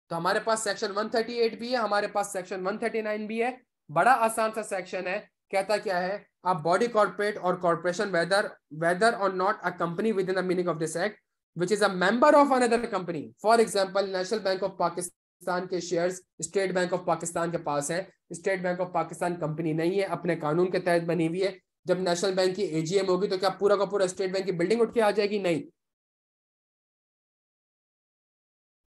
तो हमारे पास सेक्शन 138 भी है हमारे पास सेक्शन 139 भी है बड़ा आसान सा सेक्शन है कहता क्या है आप बॉडी कॉर्पोरेट और कॉर्पोरेशन वेदर वेदर और not a company within the meaning of this act which is a member of another company for example national bank of pakistan के shares state bank of Pakistan के पास है state bank of Pakistan company नहीं है अपने कानून के तहत बनी हुई है जब नेशनल बैंक की एजीएम होगी तो क्या पूरा का पूरा स्टेट बैंक की बिल्डिंग उठ के आ जाएगी नहीं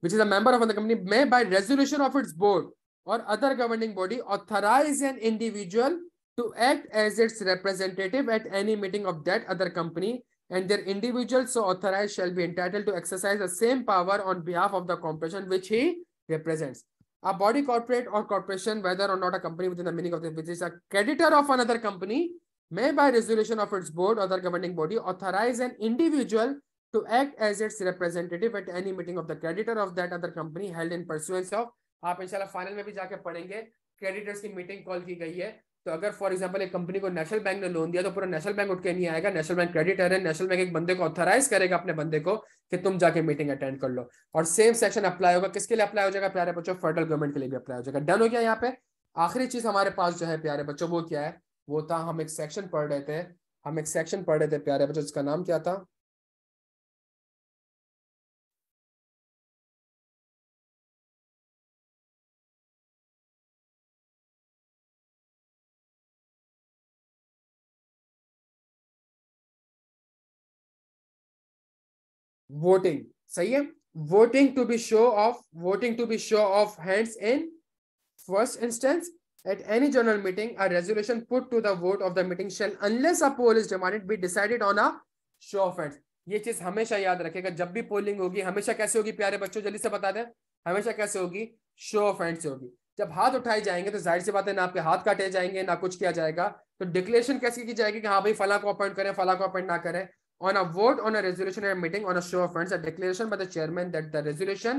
which is a member of the company may by resolution of its board or other governing body authorize an individual to act as its representative at any meeting of that other company and their individuals so authorized shall be entitled to exercise the same power on behalf of the corporation which he represents. A body corporate or corporation, whether or not a company within the meaning of the which is a creditor of another company, may by resolution of its board or the governing body authorize an individual to act as its representative at any meeting of the creditor of that other company held in pursuance of आप इंशाल्लाह final में भी जाके पढ़ेंगे creditors की meeting call की गई है तो अगर फॉर एग्जाम्पल एक कंपनी को नेशनल बैंक ने लोन दिया तो पूरा नेशनल बैंक उठ के नहीं आएगा नेशनल बैंक क्रेडिट है नेशनल बैंक एक बंदे को ऑथराइज करेगा अपने बंदे को कि तुम जाके मीटिंग अटेंड कर लो और सेम सेक्शन अप्लाई होगा किसके लिए अप्लाई हो जाएगा प्यारे बच्चों फेडरल गवर्नमेंट के लिए भी अप्लाई हो जाएगा डन हो गया यहाँ पे आखिरी चीज हमारे पास जो है प्यारे बच्चों वो क्या है वो था हम एक सेक्शन पढ़ रहे थे हम एक सेक्शन पढ़ रहे थे प्यारे बच्चों जिसका नाम क्या था वोटिंग सही है voting to be show of voting to be show of hands in first instance at any general meeting a resolution put to the vote of the meeting shall unless a poll is demanded be decided on a show of hands ये चीज हमेशा याद रखेगा जब भी polling होगी हमेशा कैसे होगी प्यारे बच्चों जल्दी से बता दें हमेशा कैसे होगी शो ऑफ हैंड्स होगी जब हाथ उठाए जाएंगे तो जाहिर सी बात है ना आपके हाथ काटे जाएंगे ना कुछ किया जाएगा तो डिक्लेरेशन कैसे की जाएगी कि हाँ भाई फला को अपॉइंट करें फला को अपॉइंट ना करें on a vote on a resolution at a meeting on a show of hands a declaration by the chairman that the resolution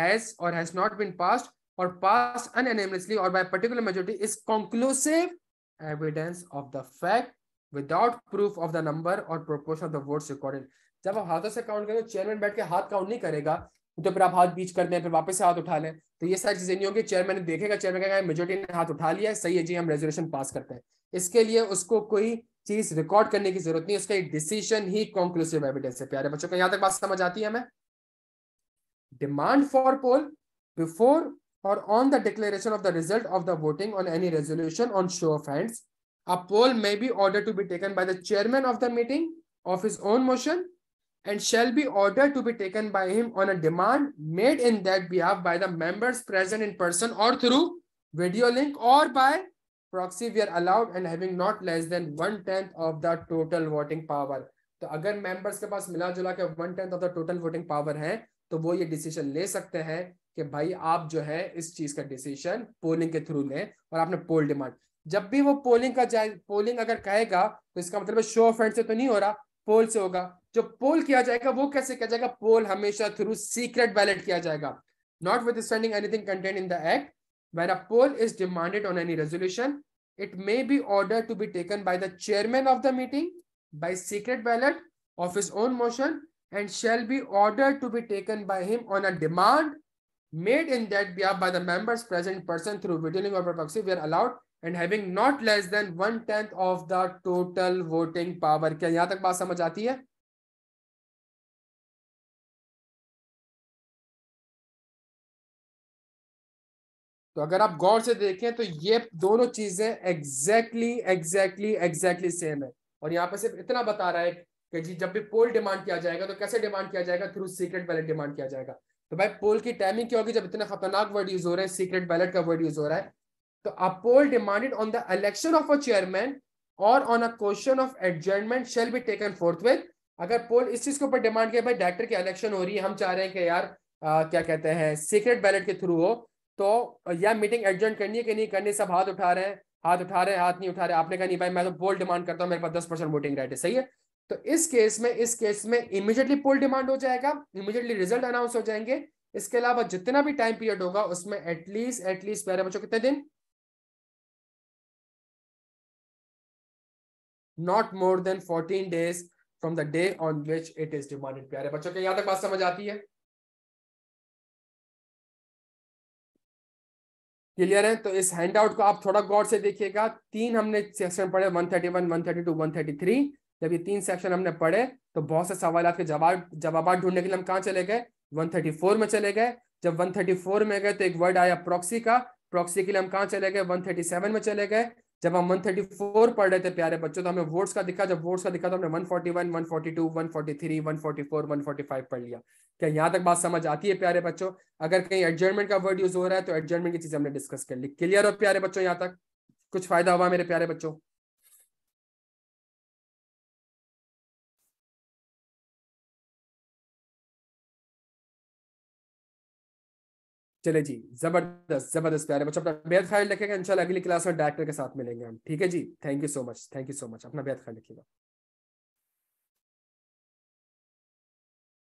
has or has not been passed or passed unanimously or by a particular majority is conclusive evidence of the fact without proof of the number or proportion of the votes recorded जब आप हाथों से count करें chairman बैठ के हाथ count नहीं करेगा तो फिर आप हाथ बीच कर दें फिर वापस से हाथ उठा लें तो ये सारी चीजें नहीं होंगी चेयरमैन देखेगा चेयरमैन कहेगा मेजोरिटी ने हाथ उठा लिया सही है जी हम रेजोल्यूशन पास करते हैं इसके लिए उसको कोई चीज रिकॉर्ड करने की जरूरत नहीं उसका एक डिसीजन ही कॉन्क्लूसिव एविडेंस है प्यारे बच्चों को यहां तक बात समझ आती है हमें डिमांड फॉर पोल बिफोर और on the declaration of the result of the voting on any resolution on show of hands a poll may be order to be taken by the chairman of the meeting of his own motion and shall be order to be taken by him on a demand made in that behalf by the members present in person और through video link और by proxy we are allowed and having not less than one tenth of the total voting power तो अगर members के पास मिला जुला के one tenth of the total voting power है तो वो ये डिसीजन ले सकते हैं कि भाई आप जो है इस चीज का डिसीजन पोलिंग के थ्रू लें और आपने पोल डिमांड जब भी वो पोलिंग का जाए पोलिंग अगर कहेगा तो इसका मतलब शो ऑफ हैंड से तो नहीं हो रहा पोल से होगा जो पोल किया जाएगा वो कैसे किया जाएगा पोल हमेशा थ्रू सीक्रेट बैलेट किया जाएगा notwithstanding anything content in the act Where a poll is demanded on any resolution, it may be ordered to be taken by the chairman of the meeting by secret ballot of his own motion and shall be ordered to be taken by him on a demand made in that behalf by the members present person through videoing or proxy are allowed and having not less than one tenth of the total voting power. Can यहाँ तक बात तो अगर आप गौर से देखें तो ये दोनों चीजें एग्जैक्टली एग्जैक्टली एग्जैक्टली सेम है और यहाँ पर सिर्फ इतना बता रहा है कि जी जब भी पोल डिमांड किया जाएगा तो कैसे डिमांड किया जाएगा थ्रू सीक्रेट बैलेट डिमांड किया जाएगा तो भाई पोल की टाइमिंग क्या होगी जब इतना खतरनाक वर्ड यूज हो रहा है सीक्रेट बैलेट का वर्ड यूज हो रहा है तो a poll demanded on the election of a chairman और on a question of adjournment shall be taken forthwith अगर पोल इस चीज के ऊपर डिमांड किया भाई डायरेक्टर की इलेक्शन हो रही है हम चाह रहे हैं कि यार आ, क्या कहते हैं सीक्रेट बैलेट के थ्रू हो तो या मीटिंग एडजस्ट करनी है कि नहीं करनी सब हाथ उठा रहे हैं हाथ उठा रहे हैं हाथ नहीं उठा रहे आपने कहा नहीं भाई मैं तो पोल डिमांड करता हूँ मेरे पास दस परसेंट वोटिंग राइट है सही है तो इस केस में इस केस में इमीडिएटली पोल डिमांड हो जाएगा इमीडिएटली रिजल्ट अनाउंस हो जाएंगे इसके अलावा जितना भी टाइम पीरियड होगा उसमें एटलीस्ट एटलीस्ट मेरे बच्चों कितने दिन not more than fourteen days from the day on which it is demanded प्यारे बच्चों के यहां तक बात समझ आती है क्लियर है तो इस हैंड आउट को आप थोड़ा गौर से देखिएगा तीन हमने सेक्शन पढ़े one one one thirty thirty two one thirty three जब ये तीन सेक्शन हमने पढ़े तो बहुत से सवाल आपके जवाब जवाब ढूंढने के लिए हम कहाँ चले गए वन थर्टी फोर में चले गए जब वन थर्टी फोर में गए तो एक वर्ड आया प्रॉक्सी का प्रॉक्सी के लिए हम कहाँ चले गए वन थर्टी सेवन में चले गए जब हम 134 पढ़ रहे थे प्यारे बच्चों तो हमें वोट्स का दिखा जब वोट्स का दिखा तो हमने 141, 142, 143, 144, 145 पढ़ लिया क्या यहाँ तक बात समझ आती है प्यारे बच्चों अगर कहीं एडजर्नमेंट का वर्ड यूज हो रहा है तो एडजर्नमेंट की चीज हमने डिस्कस कर ली क्लियर हो प्यारे बच्चों यहाँ तक कुछ फायदा हुआ मेरे प्यारे बच्चों चले जी जबरदस्त जबरदस्त प्यारे बच्चों अपना बेहद ख्याल रखेगा इंशाल्लाह अगली क्लास में डायरेक्टर के साथ मिलेंगे हम ठीक है जी thank you so much thank you so much अपना बेहद ख्याल रखिएगा